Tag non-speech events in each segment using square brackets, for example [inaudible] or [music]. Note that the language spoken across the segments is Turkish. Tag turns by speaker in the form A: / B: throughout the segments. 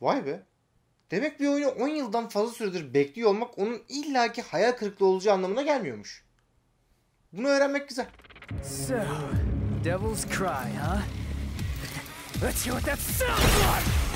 A: Vay be. Demek bir oyunu 10 yıldan fazla süredir bekliyor olmak onun illaki hayal kırıklığı olacağı anlamına gelmiyormuş. Bunu öğrenmek güzel. So, Devil's Cry, huh? Let's hear what that sounds like!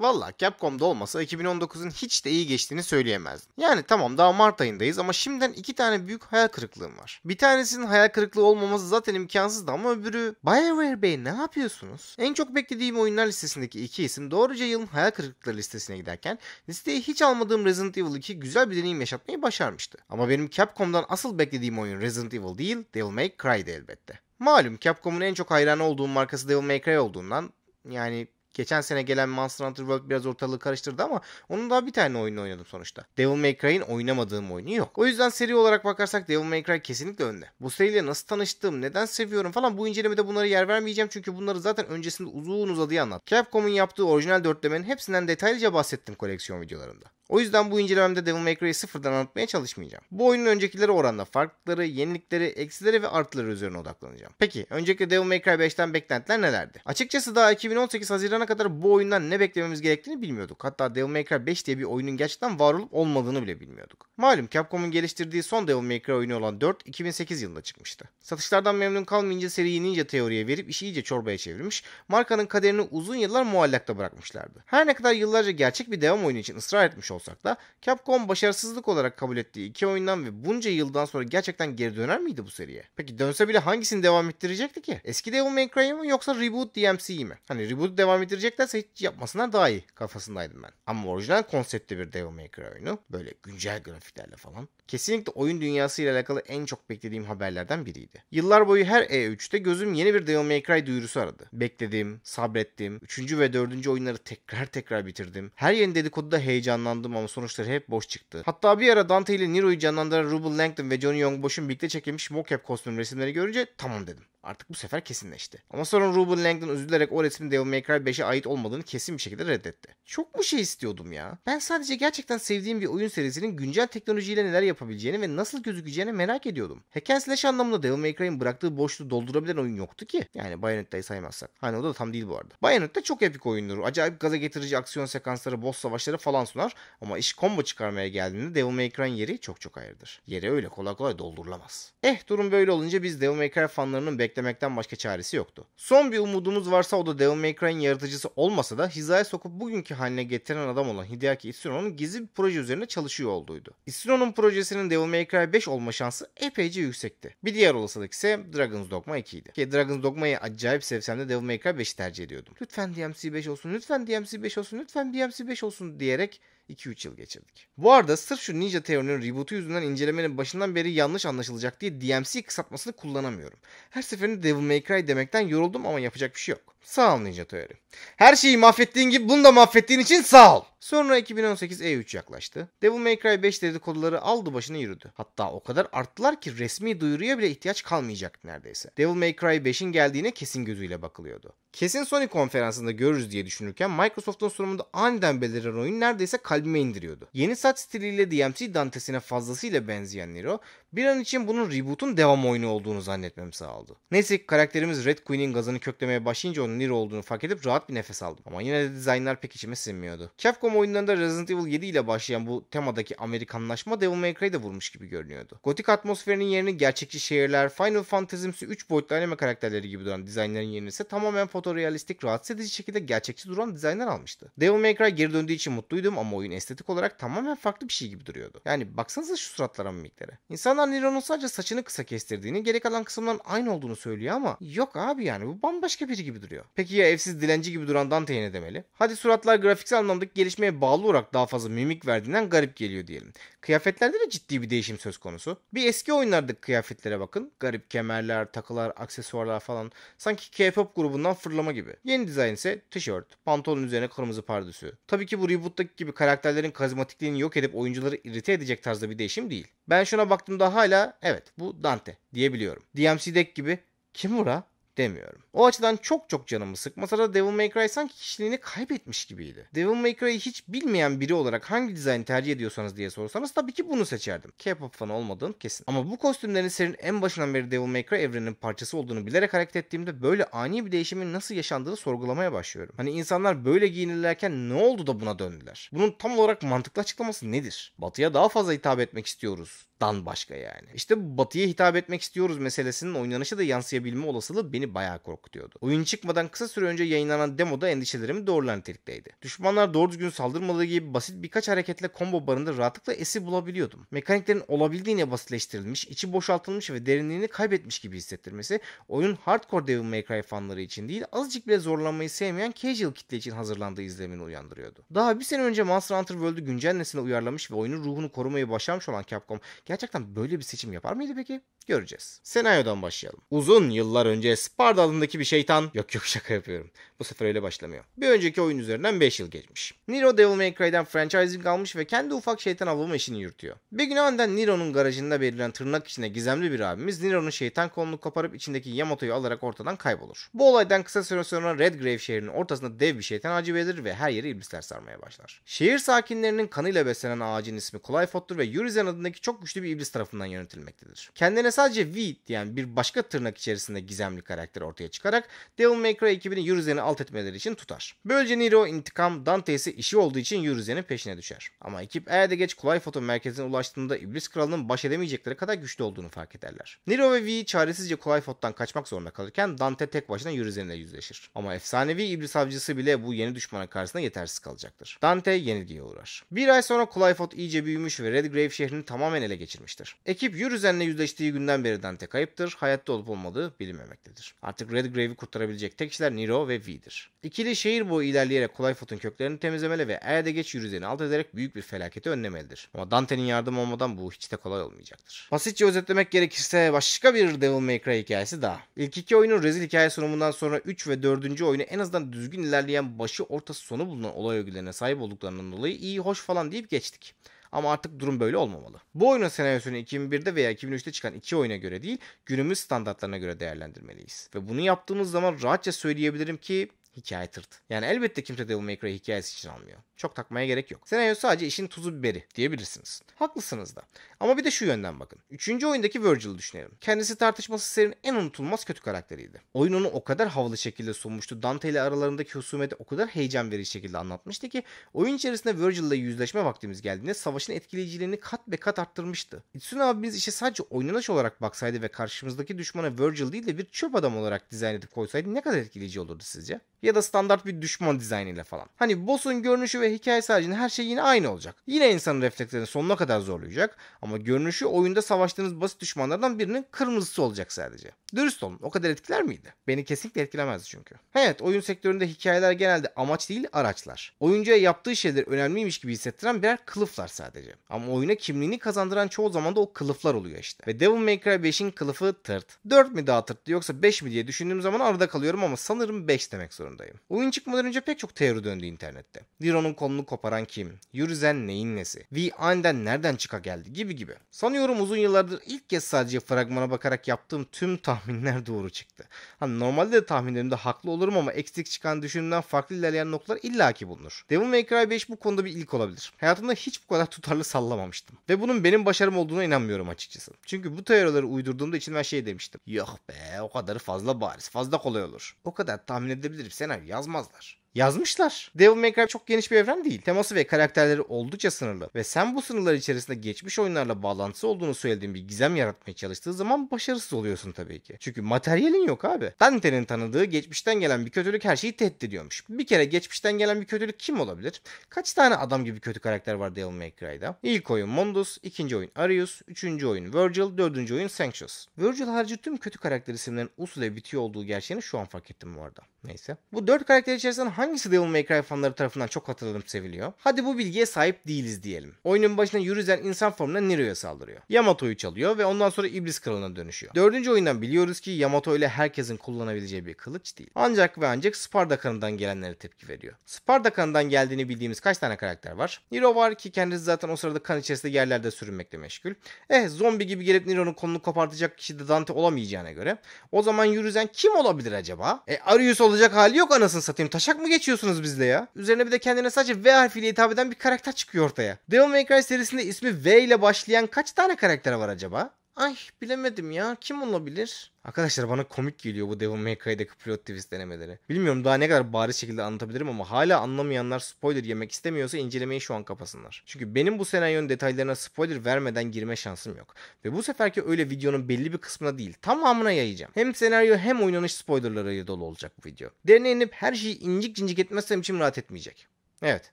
A: Valla Capcom'da olmasa 2019'un hiç de iyi geçtiğini söyleyemezdim. Yani tamam daha Mart ayındayız ama şimdiden iki tane büyük hayal kırıklığım var. Bir tanesinin hayal kırıklığı olmaması zaten imkansızdı ama öbürü BioWare Bey ne yapıyorsunuz? En çok beklediğim oyunlar listesindeki iki isim doğruca yılın hayal kırıklıkları listesine giderken listeye hiç almadığım Resident Evil 2 güzel bir deneyim yaşatmayı başarmıştı. Ama benim Capcom'dan asıl beklediğim oyun Resident Evil değil Devil May Cry'di elbette. Malum Capcom'un en çok hayranı olduğum markası Devil May Cry olduğundan yani Geçen sene gelen Monster Hunter World biraz ortalığı karıştırdı ama onun daha bir tane oyunu oynadım sonuçta. Devil May Cry'in oynamadığım oyunu yok. O yüzden seri olarak bakarsak Devil May Cry kesinlikle önde. Bu seriyle nasıl tanıştım, neden seviyorum falan bu incelemede bunlara yer vermeyeceğim çünkü bunları zaten öncesinde uzun uzadıya anlattım. Capcom'un yaptığı orijinal dörtlemenin hepsinden detaylıca bahsettim koleksiyon videolarında. O yüzden bu incelememde Devil May Cry'i sıfırdan anlatmaya çalışmayacağım. Bu oyunun öncekileri oranla farkları, yenilikleri, eksileri ve artıları üzerine odaklanacağım. Peki, öncelikle Devil May Cry 5'ten beklentiler nelerdi? Açıkçası daha 2018 Haziran'a kadar bu oyundan ne beklememiz gerektiğini bilmiyorduk. Hatta Devil May Cry 5 diye bir oyunun gerçekten var olup olmadığını bile bilmiyorduk. Malum Capcom'un geliştirdiği son Devil May Cry oyunu olan 4 2008 yılında çıkmıştı. Satışlardan memnun kalmayınca seriyi Ninja teoriye verip işi iyice çorbaya çevirmiş, markanın kaderini uzun yıllar muallakta bırakmışlardı. Her ne kadar yıllarca gerçek bir devam oyunu için ısrar etmiş olsak da Capcom başarısızlık olarak kabul ettiği iki oyundan ve bunca yıldan sonra gerçekten geri döner miydi bu seriye? Peki dönse bile hangisini devam ettirecekti ki? Eski Devil May Cry mı yoksa Reboot DMC'yi mi? Hani Reboot devam ettirecek değiştireceklerse hiç yapmasınlar daha iyi kafasındaydım ben. Ama orijinal konseptli bir Devil May Cry oyunu böyle güncel grafiklerle falan kesinlikle oyun dünyası ile alakalı en çok beklediğim haberlerden biriydi. Yıllar boyu her E3'te gözüm yeni bir Devil May Cry duyurusu aradı. Bekledim, sabrettim, 3. ve 4. oyunları tekrar tekrar bitirdim. Her yeni dedikoduda heyecanlandım ama sonuçları hep boş çıktı. Hatta bir ara Dante ile Nero'yu canlandıran Ruben Langdon ve Johnny Youngboş'un birlikte çekilmiş mocap kostüm resimleri görünce tamam dedim. Artık bu sefer kesinleşti. Ama sonra Ruben Langdon üzülerek o resmin Devil May Cry 5'e ait olmadığını kesin bir şekilde reddetti. Çok mu şey istiyordum ya? Ben sadece gerçekten sevdiğim bir oyun serisinin güncel teknolojiyle neler yapabileceğini ve nasıl gözükeceğini merak ediyordum. Hack slash anlamında Devil May Cry'in bıraktığı boşluğu doldurabilen oyun yoktu ki. Yani Bayonetta'yı saymazsak. Hani o da tam değil bu arada. Bayonetta çok epik oyundur. Acayip gaza getirici aksiyon sekansları, boss savaşları falan sunar. Ama iş combo çıkarmaya geldiğinde Devil May Cry'in yeri çok çok ayrıdır. Yeri öyle kolay kolay doldurulamaz. Eh durum böyle olunca biz Devil May Cry fanlarının bekle beklemekten başka çaresi yoktu. Son bir umudumuz varsa o da Devil May Cry'in yaratıcısı olmasa da hizaya sokup bugünkü haline getiren adam olan Hideaki Itsuno'nun gizli bir proje üzerine çalışıyor olduğuydu. Itsuno'nun projesinin Devil May Cry 5 olma şansı epeyce yüksekti. Bir diğer olasılık ise Dragon's Dogma 2'ydi. Ki Dragon's Dogma'yı acayip sevsem de Devil May Cry 5'i tercih ediyordum. Lütfen DMC 5 olsun, lütfen DMC 5 olsun, lütfen DMC 5 olsun diyerek 2-3 yıl geçirdik. Bu arada sırf şu Ninja Theory'nin reboot'u yüzünden incelemenin başından beri yanlış anlaşılacak diye DMC kısaltmasını kullanamıyorum. Her seferinde Devil May Cry demekten yoruldum ama yapacak bir şey yok. Sağ ol Ninja Toyari. Her şeyi mahvettiğin gibi bunu da mahvettiğin için sağ ol. Sonra 2018 E3 yaklaştı. Devil May Cry 5 dedikoduları aldı başını yürüdü. Hatta o kadar arttılar ki resmi duyuruya bile ihtiyaç kalmayacak neredeyse. Devil May Cry 5'in geldiğine kesin gözüyle bakılıyordu. Kesin Sony konferansında görürüz diye düşünürken Microsoft'un sunumunda aniden beliren oyun neredeyse kalbime indiriyordu. Yeni saç stiliyle DMC Dante'sine fazlasıyla benzeyen Nero bir an için bunun reboot'un devam oyunu olduğunu zannetmemi sağladı. Neyse ki karakterimiz Red Queen'in gazını köklemeye başlayınca onu Mjolnir olduğunu fark edip rahat bir nefes aldım. Ama yine de dizaynlar pek içime sinmiyordu. Capcom oyunlarında Resident Evil 7 ile başlayan bu temadaki Amerikanlaşma Devil May Cry'de vurmuş gibi görünüyordu. Gotik atmosferinin yerini gerçekçi şehirler, Final Fantasy'msi 3 boyutlu anime karakterleri gibi duran dizaynların yerini ise tamamen fotorealistik, rahatsız edici şekilde gerçekçi duran dizaynlar almıştı. Devil May Cry geri döndüğü için mutluydum ama oyun estetik olarak tamamen farklı bir şey gibi duruyordu. Yani baksanıza şu suratlara mimiklere. İnsanlar Nero'nun sadece saçını kısa kestirdiğini, geri kalan kısımların aynı olduğunu söylüyor ama yok abi yani bu bambaşka biri gibi duruyor yapıyor. Peki ya evsiz dilenci gibi duran Dante'ye ne demeli? Hadi suratlar grafiksel anlamdaki gelişmeye bağlı olarak daha fazla mimik verdiğinden garip geliyor diyelim. Kıyafetlerde de ciddi bir değişim söz konusu. Bir eski oyunlardaki kıyafetlere bakın. Garip kemerler, takılar, aksesuarlar falan. Sanki K-pop grubundan fırlama gibi. Yeni dizayn ise tişört, pantolon üzerine kırmızı pardesü. Tabii ki bu reboot'taki gibi karakterlerin karizmatikliğini yok edip oyuncuları irite edecek tarzda bir değişim değil. Ben şuna baktığımda hala evet bu Dante diyebiliyorum. DMC'deki gibi kim ura? demiyorum. O açıdan çok çok canımı sıkmasa da Devil May Cry sanki kişiliğini kaybetmiş gibiydi. Devil May Cry'ı hiç bilmeyen biri olarak hangi dizaynı tercih ediyorsanız diye sorsanız tabii ki bunu seçerdim. K-pop fanı olmadığım kesin. Ama bu kostümlerin serinin en başından beri Devil May Cry evreninin parçası olduğunu bilerek hareket ettiğimde böyle ani bir değişimin nasıl yaşandığını sorgulamaya başlıyorum. Hani insanlar böyle giyinirlerken ne oldu da buna döndüler? Bunun tam olarak mantıklı açıklaması nedir? Batıya daha fazla hitap etmek istiyoruz dan başka yani. İşte batıya hitap etmek istiyoruz meselesinin oynanışı da yansıyabilme olasılığı beni bayağı korkutuyordu. Oyun çıkmadan kısa süre önce yayınlanan demoda endişelerimi doğrulan nitelikteydi. Düşmanlar doğru düzgün saldırmadığı gibi basit birkaç hareketle combo barında rahatlıkla esi bulabiliyordum. Mekaniklerin olabildiğine basitleştirilmiş, içi boşaltılmış ve derinliğini kaybetmiş gibi hissettirmesi oyun hardcore Devil May Cry fanları için değil azıcık bile zorlanmayı sevmeyen casual kitle için hazırlandığı izlemini uyandırıyordu. Daha bir sene önce Monster Hunter World'u güncel nesline uyarlamış ve oyunun ruhunu korumayı başarmış olan Capcom Gerçekten böyle bir seçim yapar mıydı peki? Göreceğiz. Senaryodan başlayalım. Uzun yıllar önce Sparda alındaki bir şeytan... Yok yok şaka yapıyorum. Bu sefer öyle başlamıyor. Bir önceki oyun üzerinden 5 yıl geçmiş. Nero Devil May Cry'den franchising almış ve kendi ufak şeytan avlama işini yürütüyor. Bir gün aniden Nero'nun garajında belirlen tırnak içine gizemli bir abimiz Nero'nun şeytan kolunu koparıp içindeki Yamato'yu alarak ortadan kaybolur. Bu olaydan kısa süre sonra Redgrave şehrinin ortasında dev bir şeytan ağacı belirir ve her yeri iblisler sarmaya başlar. Şehir sakinlerinin kanıyla beslenen ağacın ismi Clifot'tur ve Yurizen adındaki çok güçlü bir iblis tarafından yönetilmektedir. Kendine sadece V diyen bir başka tırnak içerisinde gizemli karakter ortaya çıkarak Devil May Cry ekibinin Yurizen'i alt etmeleri için tutar. Böylece Nero intikam Dante ise işi olduğu için Yurizen'in peşine düşer. Ama ekip eğer de geç Kulay Foto merkezine ulaştığında İblis Kralı'nın baş edemeyecekleri kadar güçlü olduğunu fark ederler. Nero ve V çaresizce Kulay Foto'dan kaçmak zorunda kalırken Dante tek başına Yurizen'le yüzleşir. Ama efsanevi İblis Avcısı bile bu yeni düşmana karşısında yetersiz kalacaktır. Dante yenilgiye uğrar. Bir ay sonra Kulay Fot iyice büyümüş ve Redgrave şehrini tamamen ele geçirmiştir. Ekip Yurizen'le yüzleştiği günler Ölümünden beri Dante kayıptır. Hayatta olup olmadığı bilinmemektedir. Artık Redgrave'i kurtarabilecek tek kişiler Nero ve V'dir. İkili şehir boyu ilerleyerek Clyfoot'un köklerini temizlemeli ve Ere'de geç yürüdüğünü alt ederek büyük bir felaketi önlemelidir. Ama Dante'nin yardım olmadan bu hiç de kolay olmayacaktır. Basitçe özetlemek gerekirse başka bir Devil May Cry hikayesi daha. İlk iki oyunun rezil hikaye sunumundan sonra 3 ve 4. oyunu en azından düzgün ilerleyen başı ortası sonu bulunan olay örgülerine sahip olduklarından dolayı iyi hoş falan deyip geçtik. Ama artık durum böyle olmamalı. Bu oyunun senaryosunu 2001'de veya 2003'te çıkan iki oyuna göre değil, günümüz standartlarına göre değerlendirmeliyiz. Ve bunu yaptığımız zaman rahatça söyleyebilirim ki hikaye tırt. Yani elbette kimse Devil May Cry hikayesi için almıyor. Çok takmaya gerek yok. Senaryo sadece işin tuzu biberi diyebilirsiniz. Haklısınız da. Ama bir de şu yönden bakın. Üçüncü oyundaki Virgil'i düşünelim. Kendisi tartışması serinin en unutulmaz kötü karakteriydi. Oyun onu o kadar havalı şekilde sunmuştu. Dante ile aralarındaki husumeti o kadar heyecan verici şekilde anlatmıştı ki oyun içerisinde Virgil ile yüzleşme vaktimiz geldiğinde savaşın etkileyiciliğini kat be kat arttırmıştı. Itsune abimiz işe sadece oynanış olarak baksaydı ve karşımızdaki düşmana Virgil değil de bir çöp adam olarak dizayn edip koysaydı ne kadar etkileyici olurdu sizce? ya da standart bir düşman dizaynıyla falan. Hani boss'un görünüşü ve hikayesi haricinde her şey yine aynı olacak. Yine insanın reflekslerini sonuna kadar zorlayacak ama görünüşü oyunda savaştığınız basit düşmanlardan birinin kırmızısı olacak sadece. Dürüst olun o kadar etkiler miydi? Beni kesinlikle etkilemezdi çünkü. Evet oyun sektöründe hikayeler genelde amaç değil araçlar. Oyuncuya yaptığı şeyler önemliymiş gibi hissettiren birer kılıflar sadece. Ama oyuna kimliğini kazandıran çoğu zaman da o kılıflar oluyor işte. Ve Devil May Cry 5'in kılıfı tırt. 4 mi daha tırttı yoksa 5 mi diye düşündüğüm zaman arada kalıyorum ama sanırım 5 demek zorunda durumdayım. Oyun çıkmadan önce pek çok teori döndü internette. Liro'nun kolunu koparan kim? Yurizen neyin nesi? V aniden nereden çıka geldi gibi gibi. Sanıyorum uzun yıllardır ilk kez sadece fragmana bakarak yaptığım tüm tahminler doğru çıktı. Hani normalde de tahminlerimde haklı olurum ama eksik çıkan düşünümden farklı ilerleyen noktalar illaki bulunur. Devil May Cry 5 bu konuda bir ilk olabilir. Hayatımda hiç bu kadar tutarlı sallamamıştım. Ve bunun benim başarım olduğuna inanmıyorum açıkçası. Çünkü bu teorileri uydurduğumda için ben şey demiştim. Yok be o kadar fazla bariz fazla kolay olur. O kadar tahmin edebiliriz senaryo yazmazlar yazmışlar. Devil May Cry çok geniş bir evren değil. Teması ve karakterleri oldukça sınırlı ve sen bu sınırlar içerisinde geçmiş oyunlarla bağlantısı olduğunu söylediğin bir gizem yaratmaya çalıştığı zaman başarısız oluyorsun tabii ki. Çünkü materyalin yok abi. Dante'nin tanıdığı geçmişten gelen bir kötülük her şeyi tehdit ediyormuş. Bir kere geçmişten gelen bir kötülük kim olabilir? Kaç tane adam gibi kötü karakter var Devil May Cry'da? İlk oyun Mondus, ikinci oyun Arius, üçüncü oyun Virgil, dördüncü oyun Sanctus. Virgil harici tüm kötü karakter isimlerin usul bitiyor olduğu gerçeğini şu an fark ettim bu arada. Neyse. Bu dört karakter içerisinde hangi hangisi Devil May Cry fanları tarafından çok hatırlanıp seviliyor? Hadi bu bilgiye sahip değiliz diyelim. Oyunun başına yürüyen insan formuna Nero'ya saldırıyor. Yamato'yu çalıyor ve ondan sonra İblis Kralı'na dönüşüyor. Dördüncü oyundan biliyoruz ki Yamato ile herkesin kullanabileceği bir kılıç değil. Ancak ve ancak Sparda kanından gelenlere tepki veriyor. Sparda kanından geldiğini bildiğimiz kaç tane karakter var? Nero var ki kendisi zaten o sırada kan içerisinde yerlerde sürünmekle meşgul. Eh zombi gibi gelip Nero'nun kolunu kopartacak kişi de Dante olamayacağına göre o zaman yürüyen kim olabilir acaba? E Arius olacak hali yok anasını satayım taşak mı geçiyorsunuz bizle ya? Üzerine bir de kendine sadece V harfiyle hitap eden bir karakter çıkıyor ortaya. Devil May Cry serisinde ismi V ile başlayan kaç tane karakter var acaba? Ay bilemedim ya. Kim olabilir? Arkadaşlar bana komik geliyor bu Devil May Cry'deki plot twist denemeleri. Bilmiyorum daha ne kadar bariz şekilde anlatabilirim ama hala anlamayanlar spoiler yemek istemiyorsa incelemeyi şu an kapasınlar. Çünkü benim bu senaryonun detaylarına spoiler vermeden girme şansım yok. Ve bu seferki öyle videonun belli bir kısmına değil tamamına yayacağım. Hem senaryo hem oynanış spoilerlarıyla dolu olacak bu video. Derine inip her şeyi incik cincik etmezsem içim rahat etmeyecek. Evet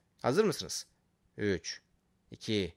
A: hazır mısınız? 3, 2,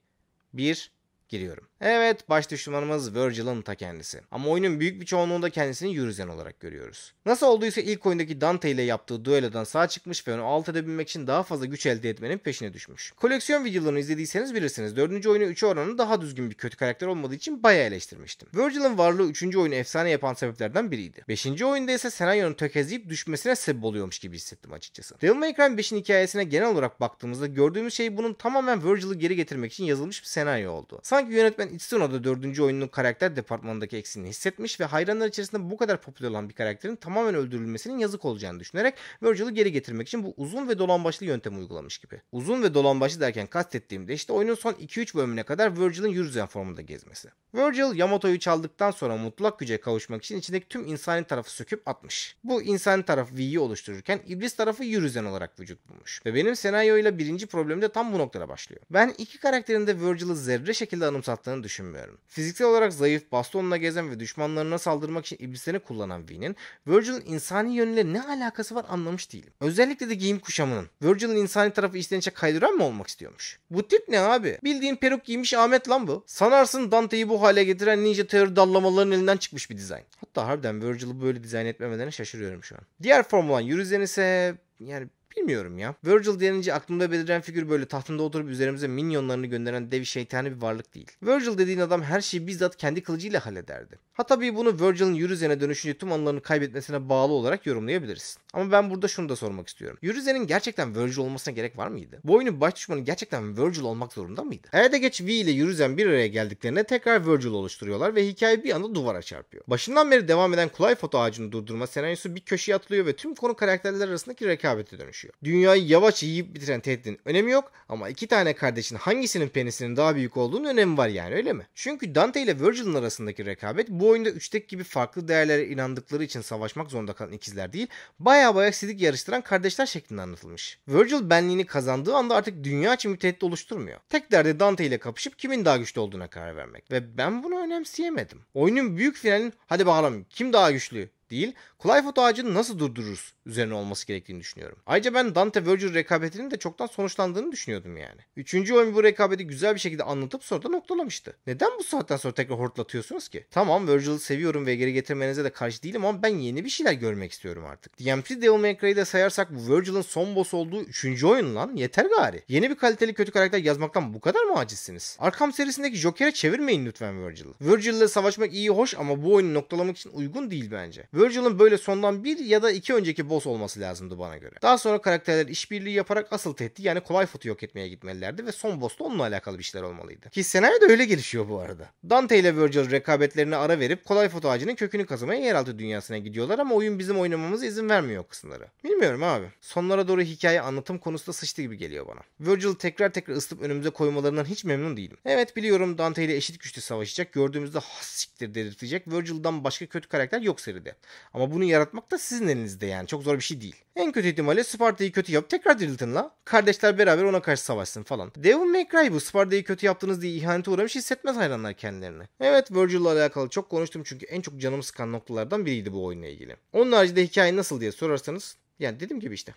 A: 1 giriyorum. Evet baş düşmanımız Virgil'ın ta kendisi. Ama oyunun büyük bir çoğunluğunda kendisini Yürüzen olarak görüyoruz. Nasıl olduysa ilk oyundaki Dante ile yaptığı düellodan sağ çıkmış ve onu alt edebilmek için daha fazla güç elde etmenin peşine düşmüş. Koleksiyon videolarını izlediyseniz bilirsiniz. 4. oyunu 3'e oranı daha düzgün bir kötü karakter olmadığı için bayağı eleştirmiştim. Virgil'ın varlığı 3. oyunu efsane yapan sebeplerden biriydi. 5. oyunda ise senaryonun tökezleyip düşmesine sebep oluyormuş gibi hissettim açıkçası. Devil May Cry 5'in hikayesine genel olarak baktığımızda gördüğümüz şey bunun tamamen Virgil'ı geri getirmek için yazılmış bir senaryo oldu. Sanki yönetmen Itsuno da 4. oyunun karakter departmanındaki eksiğini hissetmiş ve hayranlar içerisinde bu kadar popüler olan bir karakterin tamamen öldürülmesinin yazık olacağını düşünerek Virgil'ı geri getirmek için bu uzun ve dolambaçlı yöntemi uygulamış gibi. Uzun ve dolambaçlı derken kastettiğimde işte oyunun son 2-3 bölümüne kadar Virgil'in yürüzen formunda gezmesi. Virgil Yamato'yu çaldıktan sonra mutlak güce kavuşmak için içindeki tüm insani tarafı söküp atmış. Bu insani taraf V'yi oluştururken iblis tarafı yürüzen olarak vücut bulmuş. Ve benim senaryoyla birinci problemim de tam bu noktada başlıyor. Ben iki karakterinde de zerre şekilde anımsattığını olacağını düşünmüyorum. Fiziksel olarak zayıf, bastonla gezen ve düşmanlarına saldırmak için iblislerini kullanan V'nin Virgil'in insani yönüyle ne alakası var anlamış değilim. Özellikle de giyim kuşamının. Virgil'in insani tarafı içten içe kaydıran mı olmak istiyormuş? Bu tip ne abi? Bildiğin peruk giymiş Ahmet lan bu. Sanarsın Dante'yi bu hale getiren Ninja Theory dallamaların elinden çıkmış bir dizayn. Hatta harbiden Virgil'i böyle dizayn etmemelerine şaşırıyorum şu an. Diğer formulan, 1 ise yani Bilmiyorum ya. Virgil denince aklımda beliren figür böyle tahtında oturup üzerimize minyonlarını gönderen devi şeytani bir varlık değil. Virgil dediğin adam her şeyi bizzat kendi kılıcıyla hallederdi. Ha tabii bunu Virgil'in Yürüzen'e dönüşünce tüm anılarını kaybetmesine bağlı olarak yorumlayabiliriz. Ama ben burada şunu da sormak istiyorum. Yürüzen'in gerçekten Virgil olmasına gerek var mıydı? Bu oyunun baş düşmanı gerçekten Virgil olmak zorunda mıydı? Eğer de geç V ile Yürüzen bir araya geldiklerinde tekrar Virgil oluşturuyorlar ve hikaye bir anda duvara çarpıyor. Başından beri devam eden Clive foto ağacını durdurma senaryosu bir köşeye atılıyor ve tüm konu karakterler arasındaki rekabete dönüşüyor çalışıyor. Dünyayı yavaş yiyip bitiren Ted'in önemi yok ama iki tane kardeşin hangisinin penisinin daha büyük olduğunun önemi var yani öyle mi? Çünkü Dante ile Virgil'in arasındaki rekabet bu oyunda üçtek gibi farklı değerlere inandıkları için savaşmak zorunda kalan ikizler değil, baya baya sidik yarıştıran kardeşler şeklinde anlatılmış. Virgil benliğini kazandığı anda artık dünya için bir tehdit oluşturmuyor. Tek derdi Dante ile kapışıp kimin daha güçlü olduğuna karar vermek. Ve ben bunu önemseyemedim. Oyunun büyük finalin hadi bakalım kim daha güçlü değil, Clifford ağacını nasıl durdururuz üzerine olması gerektiğini düşünüyorum. Ayrıca ben Dante Virgil rekabetinin de çoktan sonuçlandığını düşünüyordum yani. Üçüncü oyun bu rekabeti güzel bir şekilde anlatıp sonra da noktalamıştı. Neden bu saatten sonra tekrar hortlatıyorsunuz ki? Tamam Virgil'ı seviyorum ve geri getirmenize de karşı değilim ama ben yeni bir şeyler görmek istiyorum artık. DMC Devil May Cry'de sayarsak bu Virgil'ın son boss olduğu üçüncü oyun lan yeter gari. Yeni bir kaliteli kötü karakter yazmaktan bu kadar mı acizsiniz? Arkham serisindeki Joker'e çevirmeyin lütfen Virgil'ı. Virgil'le savaşmak iyi hoş ama bu oyunu noktalamak için uygun değil bence. Virgil'ın böyle sondan bir ya da iki önceki boss olması lazımdı bana göre. Daha sonra karakterler işbirliği yaparak asıl tehdit yani kolay fotu yok etmeye gitmelilerdi ve son boss'ta onunla alakalı bir şeyler olmalıydı. Ki senaryo da öyle gelişiyor bu arada. Dante ile Virgil rekabetlerine ara verip kolay ağacının kökünü kazımaya yeraltı dünyasına gidiyorlar ama oyun bizim oynamamıza izin vermiyor kısımları. Bilmiyorum abi. Sonlara doğru hikaye anlatım konusunda sıçtı gibi geliyor bana. Virgil'ı tekrar tekrar ısıtıp önümüze koymalarından hiç memnun değilim. Evet biliyorum Dante ile eşit güçte savaşacak. Gördüğümüzde has siktir dedirtecek. Virgil'dan başka kötü karakter yok seride. Ama bunu yaratmak da sizin elinizde yani. Çok zor bir şey değil. En kötü ihtimalle Sparta'yı kötü yap tekrar Dirilton'la. Kardeşler beraber ona karşı savaşsın falan. Devil May Cry bu. Sparta'yı kötü yaptınız diye ihanete uğramış hissetmez hayranlar kendilerini. Evet Virgil'la alakalı çok konuştum çünkü en çok canımı sıkan noktalardan biriydi bu oyunla ilgili. Onun haricinde hikaye nasıl diye sorarsanız yani dediğim gibi işte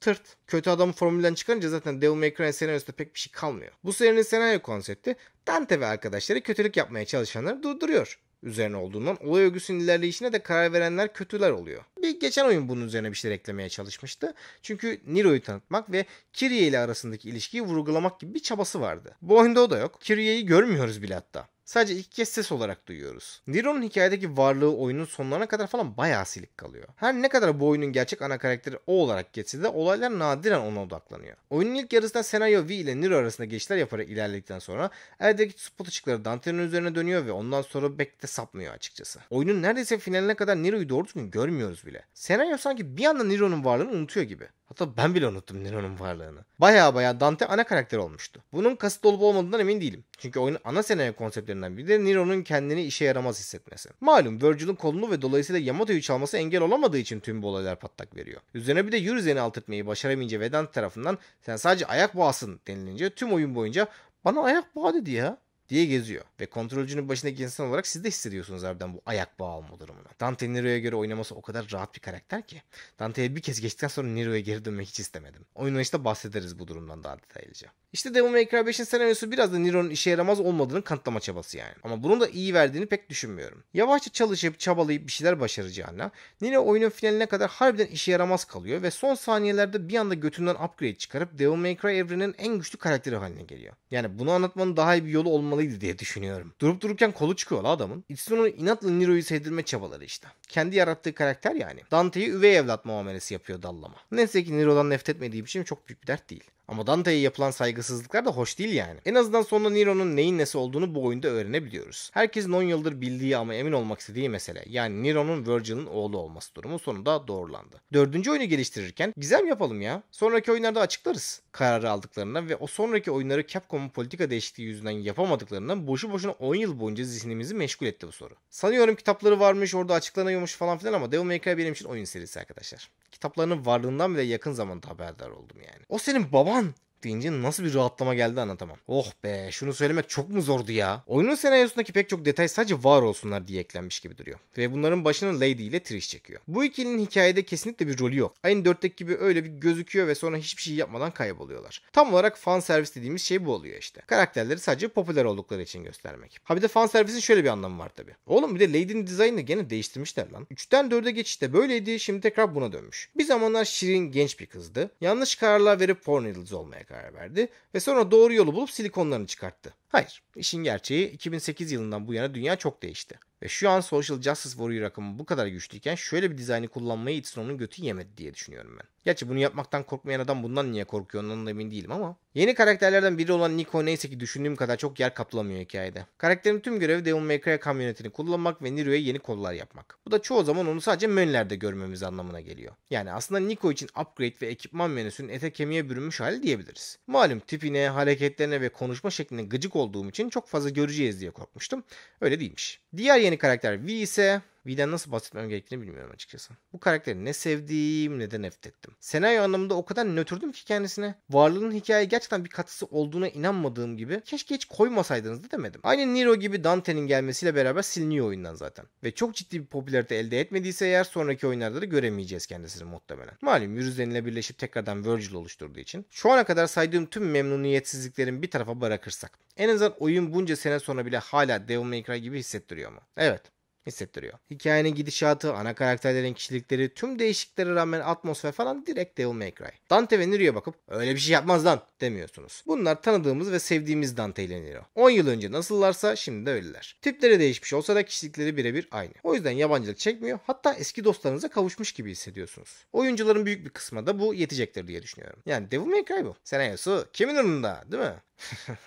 A: tırt. Kötü adamı formülden çıkarınca zaten Devil May Cry senaryosunda pek bir şey kalmıyor. Bu serinin senaryo konsepti Dante ve arkadaşları kötülük yapmaya çalışanları durduruyor üzerine olduğundan olay örgüsünün ilerleyişine de karar verenler kötüler oluyor. Bir geçen oyun bunun üzerine bir şeyler eklemeye çalışmıştı. Çünkü Nero'yu tanıtmak ve Kirie ile arasındaki ilişkiyi vurgulamak gibi bir çabası vardı. Bu oyunda o da yok. Kirie'yi görmüyoruz bile hatta sadece iki kez ses olarak duyuyoruz. Nero'nun hikayedeki varlığı oyunun sonlarına kadar falan bayağı silik kalıyor. Her ne kadar bu oyunun gerçek ana karakteri o olarak geçse de olaylar nadiren ona odaklanıyor. Oyunun ilk yarısında senaryo V ile Nero arasında geçişler yaparak ilerledikten sonra eldeki spot ışıkları Dante'nin üzerine dönüyor ve ondan sonra bekte sapmıyor açıkçası. Oyunun neredeyse finaline kadar Nero'yu doğru düzgün görmüyoruz bile. Senaryo sanki bir anda Nero'nun varlığını unutuyor gibi. Hatta ben bile unuttum Nero'nun varlığını. Baya baya Dante ana karakter olmuştu. Bunun kasıt olup olmadığından emin değilim. Çünkü oyunun ana senaryo konseptlerinden biri de Nero'nun kendini işe yaramaz hissetmesi. Malum Virgil'in kolunu ve dolayısıyla Yamato'yu çalması engel olamadığı için tüm bu olaylar patlak veriyor. Üzerine bir de Yurizen'i alt etmeyi başaramayınca Vedant tarafından sen sadece ayak boğasın denilince tüm oyun boyunca bana ayak boğa dedi ya diye geziyor. Ve kontrolcünün başındaki insan olarak siz de hissediyorsunuz harbiden bu ayak bağı alma durumunu. Dante Nero'ya göre oynaması o kadar rahat bir karakter ki. Dante'ye bir kez geçtikten sonra Nero'ya geri dönmek hiç istemedim. Oyunun işte bahsederiz bu durumdan daha detaylıca. İşte Devil May Cry 5'in senaryosu biraz da Nero'nun işe yaramaz olmadığını kanıtlama çabası yani. Ama bunun da iyi verdiğini pek düşünmüyorum. Yavaşça çalışıp çabalayıp bir şeyler başaracağına Nero oyunun finaline kadar harbiden işe yaramaz kalıyor ve son saniyelerde bir anda götünden upgrade çıkarıp Devil May Cry evrenin en güçlü karakteri haline geliyor. Yani bunu anlatmanın daha iyi bir yolu olmalı olmalıydı diye düşünüyorum. Durup dururken kolu çıkıyor la adamın. Itsuno'nun inatla Nero'yu sevdirme çabaları işte. Kendi yarattığı karakter yani. Dante'yi üvey evlat muamelesi yapıyor dallama. Neyse ki Nero'dan nefret etmediği biçim çok büyük bir dert değil. Ama Dante'ye yapılan saygısızlıklar da hoş değil yani. En azından sonunda Nero'nun neyin nesi olduğunu bu oyunda öğrenebiliyoruz. Herkesin 10 yıldır bildiği ama emin olmak istediği mesele yani Nero'nun Virgil'in oğlu olması durumu sonunda doğrulandı. Dördüncü oyunu geliştirirken gizem yapalım ya. Sonraki oyunlarda açıklarız kararı aldıklarına ve o sonraki oyunları Capcom'un politika değişikliği yüzünden yapamadıklarından boşu boşuna 10 yıl boyunca zihnimizi meşgul etti bu soru. Sanıyorum kitapları varmış orada açıklanıyormuş falan filan ama Devil May Cry benim için oyun serisi arkadaşlar. Kitaplarının varlığından bile yakın zamanda haberdar oldum yani. O senin baban on deyince nasıl bir rahatlama geldi anlatamam. Oh be şunu söylemek çok mu zordu ya? Oyunun senaryosundaki pek çok detay sadece var olsunlar diye eklenmiş gibi duruyor. Ve bunların başına Lady ile Trish çekiyor. Bu ikilinin hikayede kesinlikle bir rolü yok. Aynı 4'teki gibi öyle bir gözüküyor ve sonra hiçbir şey yapmadan kayboluyorlar. Tam olarak fan servis dediğimiz şey bu oluyor işte. Karakterleri sadece popüler oldukları için göstermek. Ha bir de fan servisin şöyle bir anlamı var tabi. Oğlum bir de Lady'nin dizaynını gene değiştirmişler lan. 3'ten 4'e geçişte böyleydi şimdi tekrar buna dönmüş. Bir zamanlar Şirin genç bir kızdı. Yanlış kararlar verip porno yıldızı olmaya karar verdi ve sonra doğru yolu bulup silikonlarını çıkarttı. Hayır, işin gerçeği 2008 yılından bu yana dünya çok değişti. Ve şu an Social Justice Warrior akımı bu kadar güçlüyken şöyle bir dizaynı kullanmayı Itsuno'nun götü yemedi diye düşünüyorum ben. Gerçi bunu yapmaktan korkmayan adam bundan niye korkuyor ondan da emin değilim ama. Yeni karakterlerden biri olan Nico neyse ki düşündüğüm kadar çok yer kaplamıyor hikayede. Karakterin tüm görevi Devil May Cry kamyonetini kullanmak ve Nero'ya yeni kollar yapmak. Bu da çoğu zaman onu sadece menülerde görmemiz anlamına geliyor. Yani aslında Nico için upgrade ve ekipman menüsünün ete kemiğe bürünmüş hali diyebiliriz. Malum tipine, hareketlerine ve konuşma şekline gıcık olduğum için çok fazla göreceğiz diye korkmuştum. Öyle değilmiş. Diğer yeni karakter V ise V'den nasıl bahsetmem gerektiğini bilmiyorum açıkçası. Bu karakteri ne sevdiğim ne de nefret ettim. Senaryo anlamında o kadar nötrdüm ki kendisine. Varlığının hikaye gerçekten bir katısı olduğuna inanmadığım gibi keşke hiç koymasaydınız da demedim. Aynı Nero gibi Dante'nin gelmesiyle beraber siliniyor oyundan zaten. Ve çok ciddi bir popülarite elde etmediyse eğer sonraki oyunlarda da göremeyeceğiz kendisini muhtemelen. Malum Virüs birleşip tekrardan Virgil oluşturduğu için. Şu ana kadar saydığım tüm memnuniyetsizliklerin bir tarafa bırakırsak. En azından oyun bunca sene sonra bile hala Devil May Cry gibi hissettiriyor mu? Evet hissettiriyor. Hikayenin gidişatı, ana karakterlerin kişilikleri, tüm değişikliklere rağmen atmosfer falan direkt Devil May Cry. Dante ve Nero'ya bakıp öyle bir şey yapmaz lan demiyorsunuz. Bunlar tanıdığımız ve sevdiğimiz Dante ile Nero. 10 yıl önce nasıllarsa şimdi de öyleler. Tipleri değişmiş olsa da kişilikleri birebir aynı. O yüzden yabancılık çekmiyor hatta eski dostlarınıza kavuşmuş gibi hissediyorsunuz. Oyuncuların büyük bir kısmına da bu yetecektir diye düşünüyorum. Yani Devil May Cry bu. Senaryosu kimin umurunda değil mi?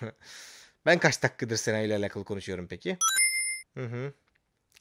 A: [laughs] ben kaç dakikadır senaryo ile alakalı konuşuyorum peki? Hı hı.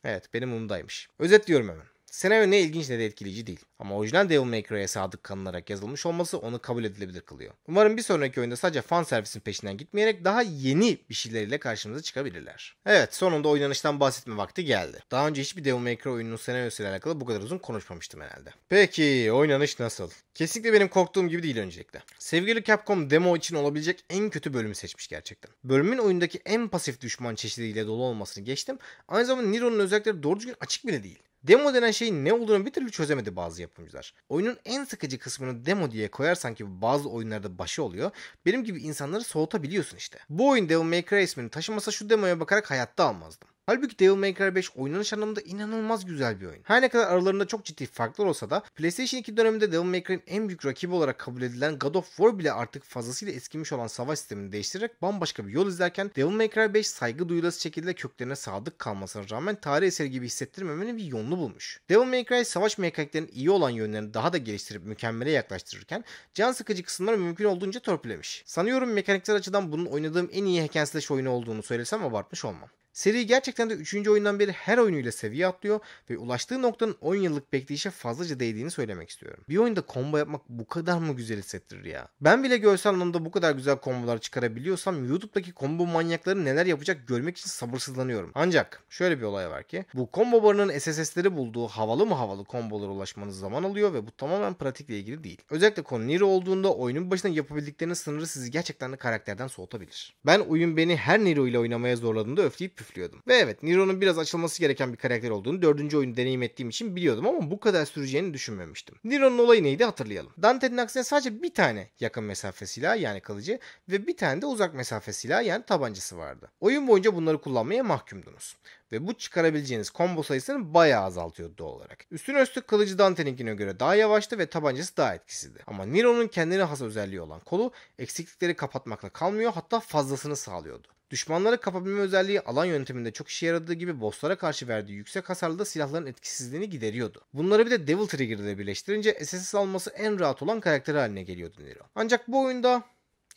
A: Evet benim umdaymış. Özetliyorum hemen. Senaryo ne ilginç ne de etkileyici değil. Ama orijinal Devil May Cry'e sadık kanılarak yazılmış olması onu kabul edilebilir kılıyor. Umarım bir sonraki oyunda sadece fan servisin peşinden gitmeyerek daha yeni bir şeyleriyle karşımıza çıkabilirler. Evet sonunda oynanıştan bahsetme vakti geldi. Daha önce hiçbir Devil May Cry oyununun senaryosuyla alakalı bu kadar uzun konuşmamıştım herhalde. Peki oynanış nasıl? Kesinlikle benim korktuğum gibi değil öncelikle. Sevgili Capcom demo için olabilecek en kötü bölümü seçmiş gerçekten. Bölümün oyundaki en pasif düşman çeşidiyle dolu olmasını geçtim. Aynı zamanda Nero'nun özellikleri doğru düzgün açık bile değil. Demo denen şeyin ne olduğunu bir türlü çözemedi bazı yapımcılar. Oyunun en sıkıcı kısmını demo diye koyarsan ki bazı oyunlarda başı oluyor. Benim gibi insanları soğutabiliyorsun işte. Bu oyun Devil May Cry ismini taşımasa şu demoya bakarak hayatta almazdım. Halbuki Devil May Cry 5 oynanış anlamında inanılmaz güzel bir oyun. Her ne kadar aralarında çok ciddi farklar olsa da PlayStation 2 döneminde Devil May Cry'in en büyük rakibi olarak kabul edilen God of War bile artık fazlasıyla eskimiş olan savaş sistemini değiştirerek bambaşka bir yol izlerken Devil May Cry 5 saygı duyulası şekilde köklerine sadık kalmasına rağmen tarih eseri gibi hissettirmemenin bir yolunu bulmuş. Devil May Cry savaş mekaniklerinin iyi olan yönlerini daha da geliştirip mükemmele yaklaştırırken can sıkıcı kısımları mümkün olduğunca törpülemiş. Sanıyorum mekanikler açıdan bunun oynadığım en iyi hack oyunu olduğunu söylesem abartmış olmam. Seri gerçekten de 3. oyundan beri her oyunuyla seviye atlıyor ve ulaştığı noktanın 10 yıllık bekleyişe fazlaca değdiğini söylemek istiyorum. Bir oyunda combo yapmak bu kadar mı güzel hissettirir ya? Ben bile görsel anlamda bu kadar güzel kombolar çıkarabiliyorsam YouTube'daki combo manyakları neler yapacak görmek için sabırsızlanıyorum. Ancak şöyle bir olay var ki bu combo barının SSS'leri bulduğu havalı mı havalı kombolara ulaşmanız zaman alıyor ve bu tamamen pratikle ilgili değil. Özellikle konu Nero olduğunda oyunun başına yapabildiklerinin sınırı sizi gerçekten de karakterden soğutabilir. Ben oyun beni her Nero ile oynamaya zorladığında öfleyip püf hedefliyordum. Ve evet Nero'nun biraz açılması gereken bir karakter olduğunu 4. oyunu deneyim ettiğim için biliyordum ama bu kadar süreceğini düşünmemiştim. Nero'nun olayı neydi hatırlayalım. Dante'nin aksine sadece bir tane yakın mesafe silahı yani kılıcı ve bir tane de uzak mesafe silahı yani tabancası vardı. Oyun boyunca bunları kullanmaya mahkumdunuz. Ve bu çıkarabileceğiniz kombo sayısını bayağı azaltıyordu doğal olarak. Üstüne üstlük kılıcı Dante'ninkine göre daha yavaştı ve tabancası daha etkisizdi. Ama Nero'nun kendine has özelliği olan kolu eksiklikleri kapatmakla kalmıyor hatta fazlasını sağlıyordu. Düşmanları kapabilme özelliği alan yönteminde çok işe yaradığı gibi bosslara karşı verdiği yüksek hasarlı da silahların etkisizliğini gideriyordu. Bunları bir de Devil Trigger ile birleştirince SSS alması en rahat olan karakter haline geliyordu Nero. Ancak bu oyunda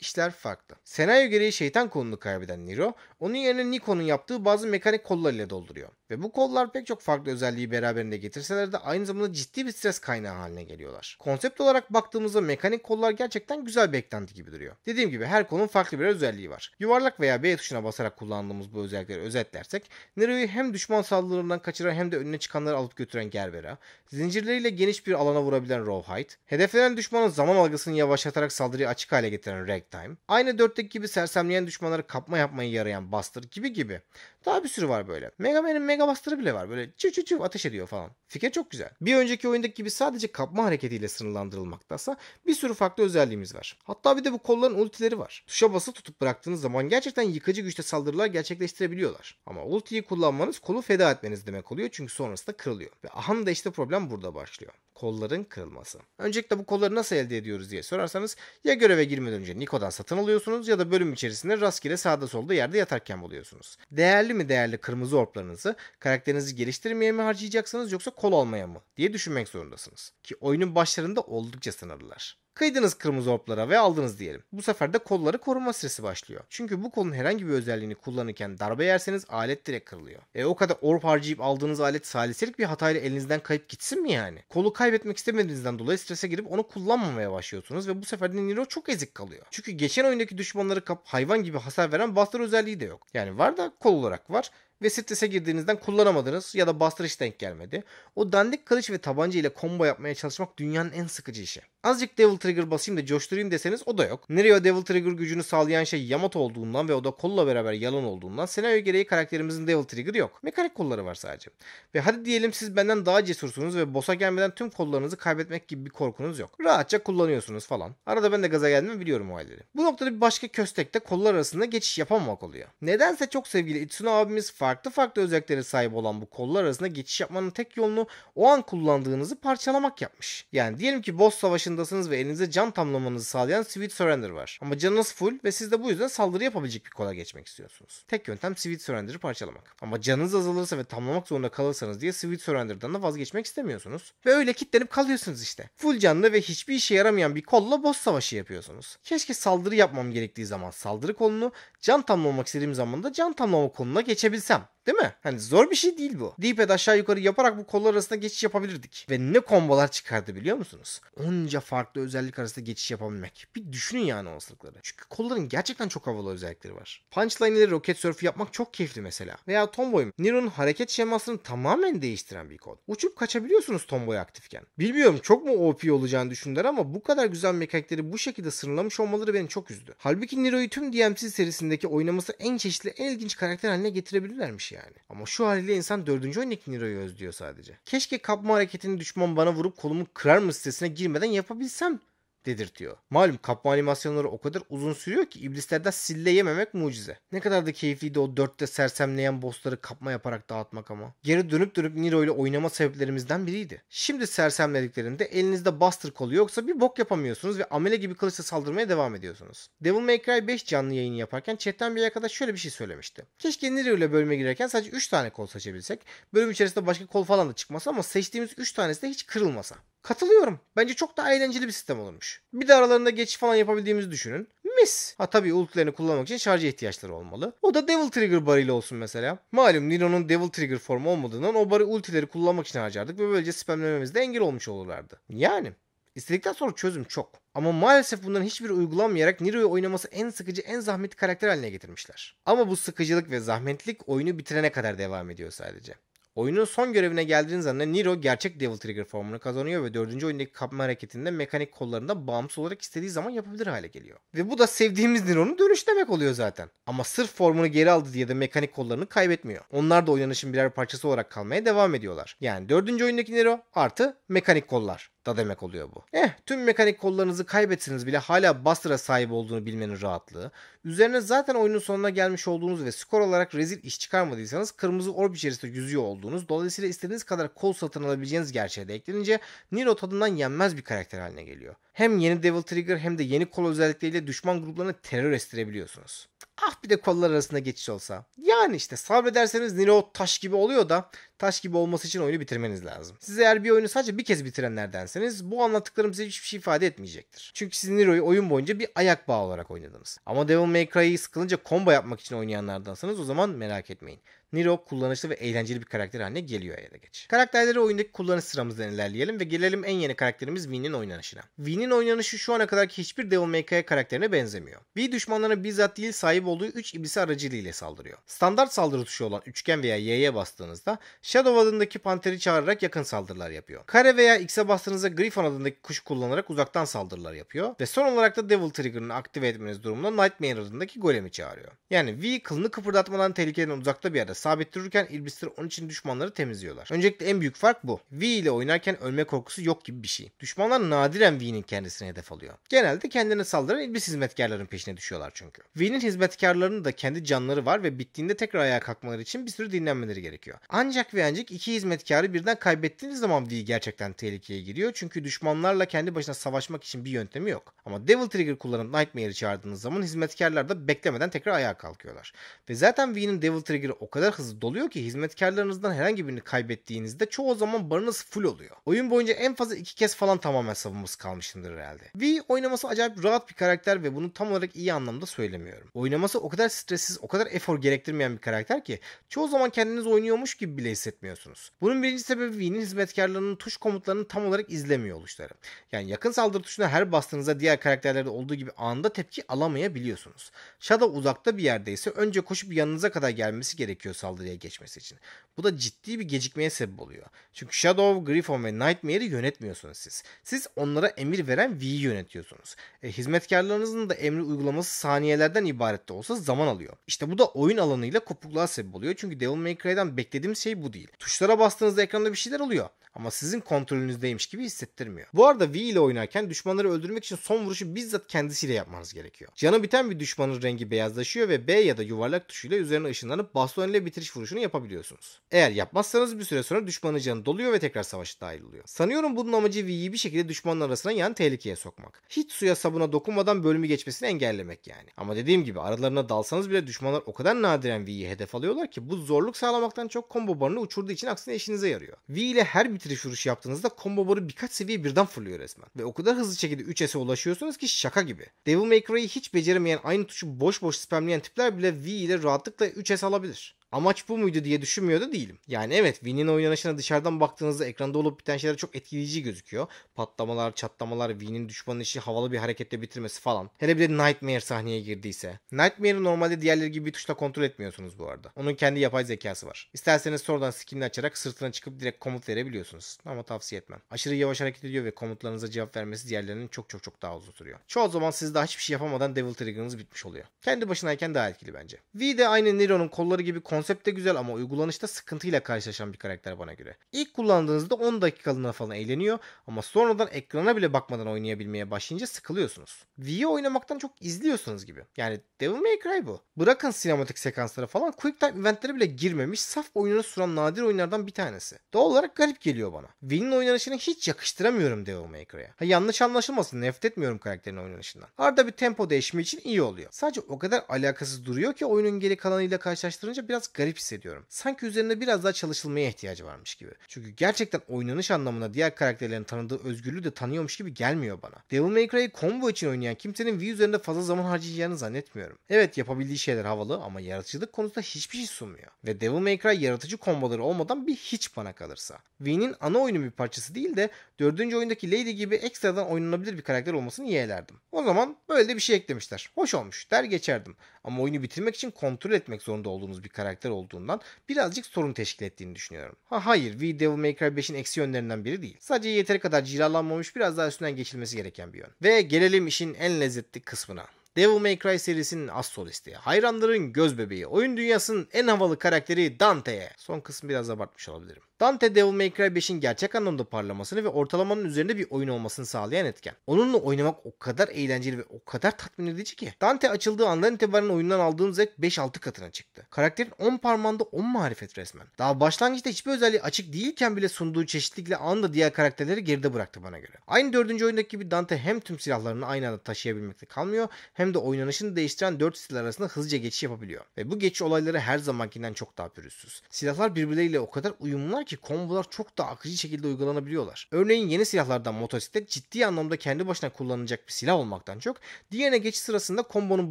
A: işler farklı. Senaryo gereği şeytan kolunu kaybeden Nero, onun yerine Nico'nun yaptığı bazı mekanik kollarıyla dolduruyor. Ve bu kollar pek çok farklı özelliği beraberinde getirseler de aynı zamanda ciddi bir stres kaynağı haline geliyorlar. Konsept olarak baktığımızda mekanik kollar gerçekten güzel bir eklenti gibi duruyor. Dediğim gibi her kolun farklı bir özelliği var. Yuvarlak veya B tuşuna basarak kullandığımız bu özellikleri özetlersek Nero'yu hem düşman saldırılarından kaçıran hem de önüne çıkanları alıp götüren Gerbera, zincirleriyle geniş bir alana vurabilen Rawhide, hedeflenen düşmanın zaman algısını yavaşlatarak saldırıyı açık hale getiren Ragtime, aynı dörtteki gibi sersemleyen düşmanları kapma yapmayı yarayan Buster gibi gibi. Daha bir sürü var böyle. Mega Man'in Mega Blaster'ı bile var. Böyle çiv çiv çiv ateş ediyor falan. Fikir çok güzel. Bir önceki oyundaki gibi sadece kapma hareketiyle sınırlandırılmaktaysa bir sürü farklı özelliğimiz var. Hatta bir de bu kolların ultileri var. Tuşa basılı tutup bıraktığınız zaman gerçekten yıkıcı güçte saldırılar gerçekleştirebiliyorlar. Ama ultiyi kullanmanız kolu feda etmeniz demek oluyor çünkü sonrasında kırılıyor. Ve aham da işte problem burada başlıyor kolların kırılması. Öncelikle bu kolları nasıl elde ediyoruz diye sorarsanız ya göreve girmeden önce Niko'dan satın alıyorsunuz ya da bölüm içerisinde rastgele sağda solda yerde yatarken buluyorsunuz. Değerli mi değerli kırmızı orplarınızı karakterinizi geliştirmeye mi harcayacaksınız yoksa kol almaya mı diye düşünmek zorundasınız. Ki oyunun başlarında oldukça sınırlılar. Kıydınız kırmızı hoplara ve aldınız diyelim. Bu sefer de kolları koruma stresi başlıyor. Çünkü bu kolun herhangi bir özelliğini kullanırken darbe yerseniz alet direkt kırılıyor. E o kadar orp harcayıp aldığınız alet saliselik bir hatayla elinizden kayıp gitsin mi yani? Kolu kaybetmek istemediğinizden dolayı strese girip onu kullanmamaya başlıyorsunuz ve bu sefer de Nero çok ezik kalıyor. Çünkü geçen oyundaki düşmanları kap hayvan gibi hasar veren bastır özelliği de yok. Yani var da kol olarak var ve strese girdiğinizden kullanamadınız ya da bastır hiç denk gelmedi. O dandik kılıç ve tabanca ile combo yapmaya çalışmak dünyanın en sıkıcı işi. Azıcık Devil Trigger basayım da coşturayım deseniz o da yok. Nereye Devil Trigger gücünü sağlayan şey Yamato olduğundan ve o da kolla beraber yalan olduğundan senaryo gereği karakterimizin Devil Trigger yok. Mekanik kolları var sadece. Ve hadi diyelim siz benden daha cesursunuz ve boss'a gelmeden tüm kollarınızı kaybetmek gibi bir korkunuz yok. Rahatça kullanıyorsunuz falan. Arada ben de gaza geldiğimi biliyorum o halleri. Bu noktada bir başka köstekte kollar arasında geçiş yapamamak oluyor. Nedense çok sevgili Itsune abimiz farklı farklı özelliklere sahip olan bu kollar arasında geçiş yapmanın tek yolunu o an kullandığınızı parçalamak yapmış. Yani diyelim ki boss savaşın dışındasınız ve elinize can tamlamanızı sağlayan Sweet Surrender var. Ama canınız full ve siz de bu yüzden saldırı yapabilecek bir kola geçmek istiyorsunuz. Tek yöntem Sweet Surrender'ı parçalamak. Ama canınız azalırsa ve tamlamak zorunda kalırsanız diye Sweet Surrender'dan da vazgeçmek istemiyorsunuz. Ve öyle kitlenip kalıyorsunuz işte. Full canlı ve hiçbir işe yaramayan bir kolla boss savaşı yapıyorsunuz. Keşke saldırı yapmam gerektiği zaman saldırı kolunu, can tamlamak istediğim zaman da can tamlama koluna geçebilsem. Değil mi? Hani zor bir şey değil bu. Deephead aşağı yukarı yaparak bu kollar arasında geçiş yapabilirdik. Ve ne kombolar çıkardı biliyor musunuz? Onca farklı özellik arasında geçiş yapabilmek. Bir düşünün yani olasılıkları. Çünkü kolların gerçekten çok havalı özellikleri var. Punchline ile roket surf yapmak çok keyifli mesela. Veya Tomboy. Nero'nun hareket şemasını tamamen değiştiren bir kod. Uçup kaçabiliyorsunuz Tomboy aktifken. Bilmiyorum çok mu OP olacağını düşündüler ama bu kadar güzel mekanikleri bu şekilde sınırlamış olmaları beni çok üzdü. Halbuki Nero'yu tüm DMC serisindeki oynaması en çeşitli en ilginç karakter haline getirebilirlermiş yani. Ama şu haliyle insan 4. oyundaki Niro'yu özlüyor sadece. Keşke kapma hareketini düşman bana vurup kolumu kırar mı sitesine girmeden yapabilsem dedirtiyor. Malum kapma animasyonları o kadar uzun sürüyor ki iblislerden sille yememek mucize. Ne kadar da keyifliydi o dörtte sersemleyen bossları kapma yaparak dağıtmak ama. Geri dönüp dönüp Nero ile oynama sebeplerimizden biriydi. Şimdi sersemlediklerinde elinizde Buster kolu yoksa bir bok yapamıyorsunuz ve amele gibi kılıçla saldırmaya devam ediyorsunuz. Devil May Cry 5 canlı yayını yaparken chatten bir arkadaş şöyle bir şey söylemişti. Keşke Nero ile bölüme girerken sadece 3 tane kol seçebilsek. Bölüm içerisinde başka kol falan da çıkmasa ama seçtiğimiz 3 tanesi de hiç kırılmasa. Katılıyorum. Bence çok daha eğlenceli bir sistem olurmuş. Bir de aralarında geçiş falan yapabildiğimizi düşünün. Mis. Ha tabii ultilerini kullanmak için şarja ihtiyaçları olmalı. O da Devil Trigger barıyla olsun mesela. Malum Nino'nun Devil Trigger formu olmadığından o barı ultileri kullanmak için harcardık ve böylece spamlememizde engel olmuş olurlardı. Yani İstedikten sonra çözüm çok. Ama maalesef bunların hiçbiri uygulanmayarak Niro'yu oynaması en sıkıcı en zahmetli karakter haline getirmişler. Ama bu sıkıcılık ve zahmetlik oyunu bitirene kadar devam ediyor sadece. Oyunun son görevine geldiğiniz anda Nero gerçek Devil Trigger formunu kazanıyor ve 4. oyundaki kapma hareketinde mekanik kollarında bağımsız olarak istediği zaman yapabilir hale geliyor. Ve bu da sevdiğimiz Nero'nun dönüş demek oluyor zaten. Ama sırf formunu geri aldı diye de mekanik kollarını kaybetmiyor. Onlar da oynanışın birer parçası olarak kalmaya devam ediyorlar. Yani 4. oyundaki Nero artı mekanik kollar da demek oluyor bu. Eh tüm mekanik kollarınızı kaybetseniz bile hala Buster'a sahip olduğunu bilmenin rahatlığı. Üzerine zaten oyunun sonuna gelmiş olduğunuz ve skor olarak rezil iş çıkarmadıysanız kırmızı orb içerisinde yüzüyor olduğunuz olduğunuz, dolayısıyla istediğiniz kadar kol satın alabileceğiniz gerçeği de eklenince Nero tadından yenmez bir karakter haline geliyor. Hem yeni Devil Trigger hem de yeni kol özellikleriyle düşman gruplarını terör estirebiliyorsunuz. Ah bir de kollar arasında geçiş olsa. Yani işte sabrederseniz Nero taş gibi oluyor da taş gibi olması için oyunu bitirmeniz lazım. Siz eğer bir oyunu sadece bir kez bitirenlerdenseniz bu anlattıklarım size hiçbir şey ifade etmeyecektir. Çünkü siz Nero'yu oyun boyunca bir ayak bağı olarak oynadınız. Ama Devil May Cry'yi sıkılınca combo yapmak için oynayanlardansanız o zaman merak etmeyin. Nero kullanışlı ve eğlenceli bir karakter haline geliyor ya geç. Karakterleri oyundaki kullanış sıramızdan ilerleyelim ve gelelim en yeni karakterimiz Vin'in oynanışına. Vin'in oynanışı şu ana kadarki hiçbir Devil May Cry karakterine benzemiyor. V düşmanlarına bizzat değil sahip olduğu 3 iblisi aracılığıyla saldırıyor. Standart saldırı tuşu olan üçgen veya Y'ye bastığınızda Shadow adındaki panteri çağırarak yakın saldırılar yapıyor. Kare veya X'e bastığınızda Griffon adındaki kuş kullanarak uzaktan saldırılar yapıyor. Ve son olarak da Devil Trigger'ını aktive etmeniz durumunda Nightmare adındaki golemi çağırıyor. Yani V kılını kıpırdatmadan tehlikeden uzakta bir yerde sabit dururken iblisler onun için düşmanları temizliyorlar. Öncelikle en büyük fark bu. V ile oynarken ölme korkusu yok gibi bir şey. Düşmanlar nadiren V'nin kendisine hedef alıyor. Genelde kendine saldıran iblis hizmetkarların peşine düşüyorlar çünkü. V'nin hizmetkarlarının da kendi canları var ve bittiğinde tekrar ayağa kalkmaları için bir sürü dinlenmeleri gerekiyor. Ancak ancak ve ancak iki hizmetkarı birden kaybettiğiniz zaman V gerçekten tehlikeye giriyor. Çünkü düşmanlarla kendi başına savaşmak için bir yöntemi yok. Ama Devil Trigger kullanıp Nightmare'i çağırdığınız zaman hizmetkarlar da beklemeden tekrar ayağa kalkıyorlar. Ve zaten V'nin Devil Trigger'ı o kadar hızlı doluyor ki hizmetkarlarınızdan herhangi birini kaybettiğinizde çoğu zaman barınız full oluyor. Oyun boyunca en fazla iki kez falan tamamen savunması kalmışındır herhalde. V oynaması acayip rahat bir karakter ve bunu tam olarak iyi anlamda söylemiyorum. Oynaması o kadar stressiz, o kadar efor gerektirmeyen bir karakter ki çoğu zaman kendiniz oynuyormuş gibi bile hissetmiyorsunuz. Bunun birinci sebebi Wii'nin hizmetkarlarının tuş komutlarını tam olarak izlemiyor oluşları. Yani yakın saldırı tuşuna her bastığınızda diğer karakterlerde olduğu gibi anında tepki alamayabiliyorsunuz. Shadow uzakta bir yerdeyse önce koşup yanınıza kadar gelmesi gerekiyor saldırıya geçmesi için. Bu da ciddi bir gecikmeye sebep oluyor. Çünkü Shadow, Griffon ve Nightmare'i yönetmiyorsunuz siz. Siz onlara emir veren V'yi yönetiyorsunuz. E, hizmetkarlarınızın da emri uygulaması saniyelerden ibaret de olsa zaman alıyor. İşte bu da oyun alanıyla kopukluğa sebep oluyor. Çünkü Devil May Cry'den beklediğim şey bu değil. Tuşlara bastığınızda ekranda bir şeyler oluyor ama sizin kontrolünüzdeymiş gibi hissettirmiyor. Bu arada V ile oynarken düşmanları öldürmek için son vuruşu bizzat kendisiyle yapmanız gerekiyor. Canı biten bir düşmanın rengi beyazlaşıyor ve B ya da yuvarlak tuşuyla üzerine ışınlanıp baston ile bitiriş vuruşunu yapabiliyorsunuz. Eğer yapmazsanız bir süre sonra düşmanın canı doluyor ve tekrar savaşa dahil oluyor. Sanıyorum bunun amacı V'yi bir şekilde düşmanın arasına yan tehlikeye sokmak. Hiç suya sabuna dokunmadan bölümü geçmesini engellemek yani. Ama dediğim gibi aralarına dalsanız bile düşmanlar o kadar nadiren V'yi hedef alıyorlar ki bu zorluk sağlamaktan çok combo barını uçurduğu için aksine işinize yarıyor. V ile her bitiriş vuruş yaptığınızda combo barı birkaç seviye birden fırlıyor resmen. Ve o kadar hızlı şekilde 3S'e ulaşıyorsunuz ki şaka gibi. Devil May Cry'ı hiç beceremeyen aynı tuşu boş boş spamleyen tipler bile V ile rahatlıkla 3S alabilir amaç bu muydu diye düşünmüyor da değilim. Yani evet Win'in oynanışına dışarıdan baktığınızda ekranda olup biten şeyler çok etkileyici gözüküyor. Patlamalar, çatlamalar, Win'in düşmanın işi havalı bir hareketle bitirmesi falan. Hele bir de Nightmare sahneye girdiyse. Nightmare'ı normalde diğerleri gibi bir tuşla kontrol etmiyorsunuz bu arada. Onun kendi yapay zekası var. İsterseniz sonradan skinini açarak sırtına çıkıp direkt komut verebiliyorsunuz. Ama tavsiye etmem. Aşırı yavaş hareket ediyor ve komutlarınıza cevap vermesi diğerlerinin çok çok çok daha uzun sürüyor. Çoğu zaman siz daha hiçbir şey yapamadan Devil Trigger'ınız bitmiş oluyor. Kendi başınayken daha etkili bence. V de aynı Nero'nun kolları gibi kon. Konsept de güzel ama uygulanışta sıkıntıyla karşılaşan bir karakter bana göre. İlk kullandığınızda 10 dakikalığına falan eğleniyor ama sonradan ekrana bile bakmadan oynayabilmeye başlayınca sıkılıyorsunuz. V'yi oynamaktan çok izliyorsunuz gibi. Yani Devil May Cry bu. Bırakın sinematik sekansları falan Quick Time eventlere bile girmemiş saf oyununu süren nadir oyunlardan bir tanesi. Doğal olarak garip geliyor bana. V'nin oynanışını hiç yakıştıramıyorum Devil May Cry'a. Ha yanlış anlaşılmasın nefret etmiyorum karakterin oynanışından. Arada bir tempo değişimi için iyi oluyor. Sadece o kadar alakasız duruyor ki oyunun geri kalanıyla karşılaştırınca biraz garip hissediyorum. Sanki üzerinde biraz daha çalışılmaya ihtiyacı varmış gibi. Çünkü gerçekten oynanış anlamında diğer karakterlerin tanıdığı özgürlüğü de tanıyormuş gibi gelmiyor bana. Devil May Cry'ı combo için oynayan kimsenin Wii üzerinde fazla zaman harcayacağını zannetmiyorum. Evet yapabildiği şeyler havalı ama yaratıcılık konusunda hiçbir şey sunmuyor. Ve Devil May Cry yaratıcı komboları olmadan bir hiç bana kalırsa. Wii'nin ana oyunun bir parçası değil de dördüncü oyundaki Lady gibi ekstradan oynanabilir bir karakter olmasını yeğlerdim. O zaman böyle de bir şey eklemişler. Hoş olmuş der geçerdim. Ama oyunu bitirmek için kontrol etmek zorunda olduğunuz bir karakter özellikler olduğundan birazcık sorun teşkil ettiğini düşünüyorum. Ha hayır, V Devil May Cry 5'in eksi yönlerinden biri değil. Sadece yeteri kadar cilalanmamış biraz daha üstünden geçilmesi gereken bir yön. Ve gelelim işin en lezzetli kısmına. Devil May Cry serisinin as solisti, hayranların göz bebeği, oyun dünyasının en havalı karakteri Dante'ye. Son kısmı biraz abartmış olabilirim. Dante Devil May Cry 5'in gerçek anlamda parlamasını ve ortalamanın üzerinde bir oyun olmasını sağlayan etken. Onunla oynamak o kadar eğlenceli ve o kadar tatmin edici ki. Dante açıldığı andan itibaren oyundan aldığım zevk 5-6 katına çıktı. Karakterin 10 parmağında 10 marifet resmen. Daha başlangıçta hiçbir özelliği açık değilken bile sunduğu çeşitlikle anında diğer karakterleri geride bıraktı bana göre. Aynı 4. oyundaki gibi Dante hem tüm silahlarını aynı anda taşıyabilmekte kalmıyor hem hem de oynanışını değiştiren 4 stil arasında hızlıca geçiş yapabiliyor. Ve bu geçiş olayları her zamankinden çok daha pürüzsüz. Silahlar birbirleriyle o kadar uyumlular ki kombolar çok daha akıcı şekilde uygulanabiliyorlar. Örneğin yeni silahlardan motosiklet ciddi anlamda kendi başına kullanılacak bir silah olmaktan çok diğerine geçiş sırasında kombonun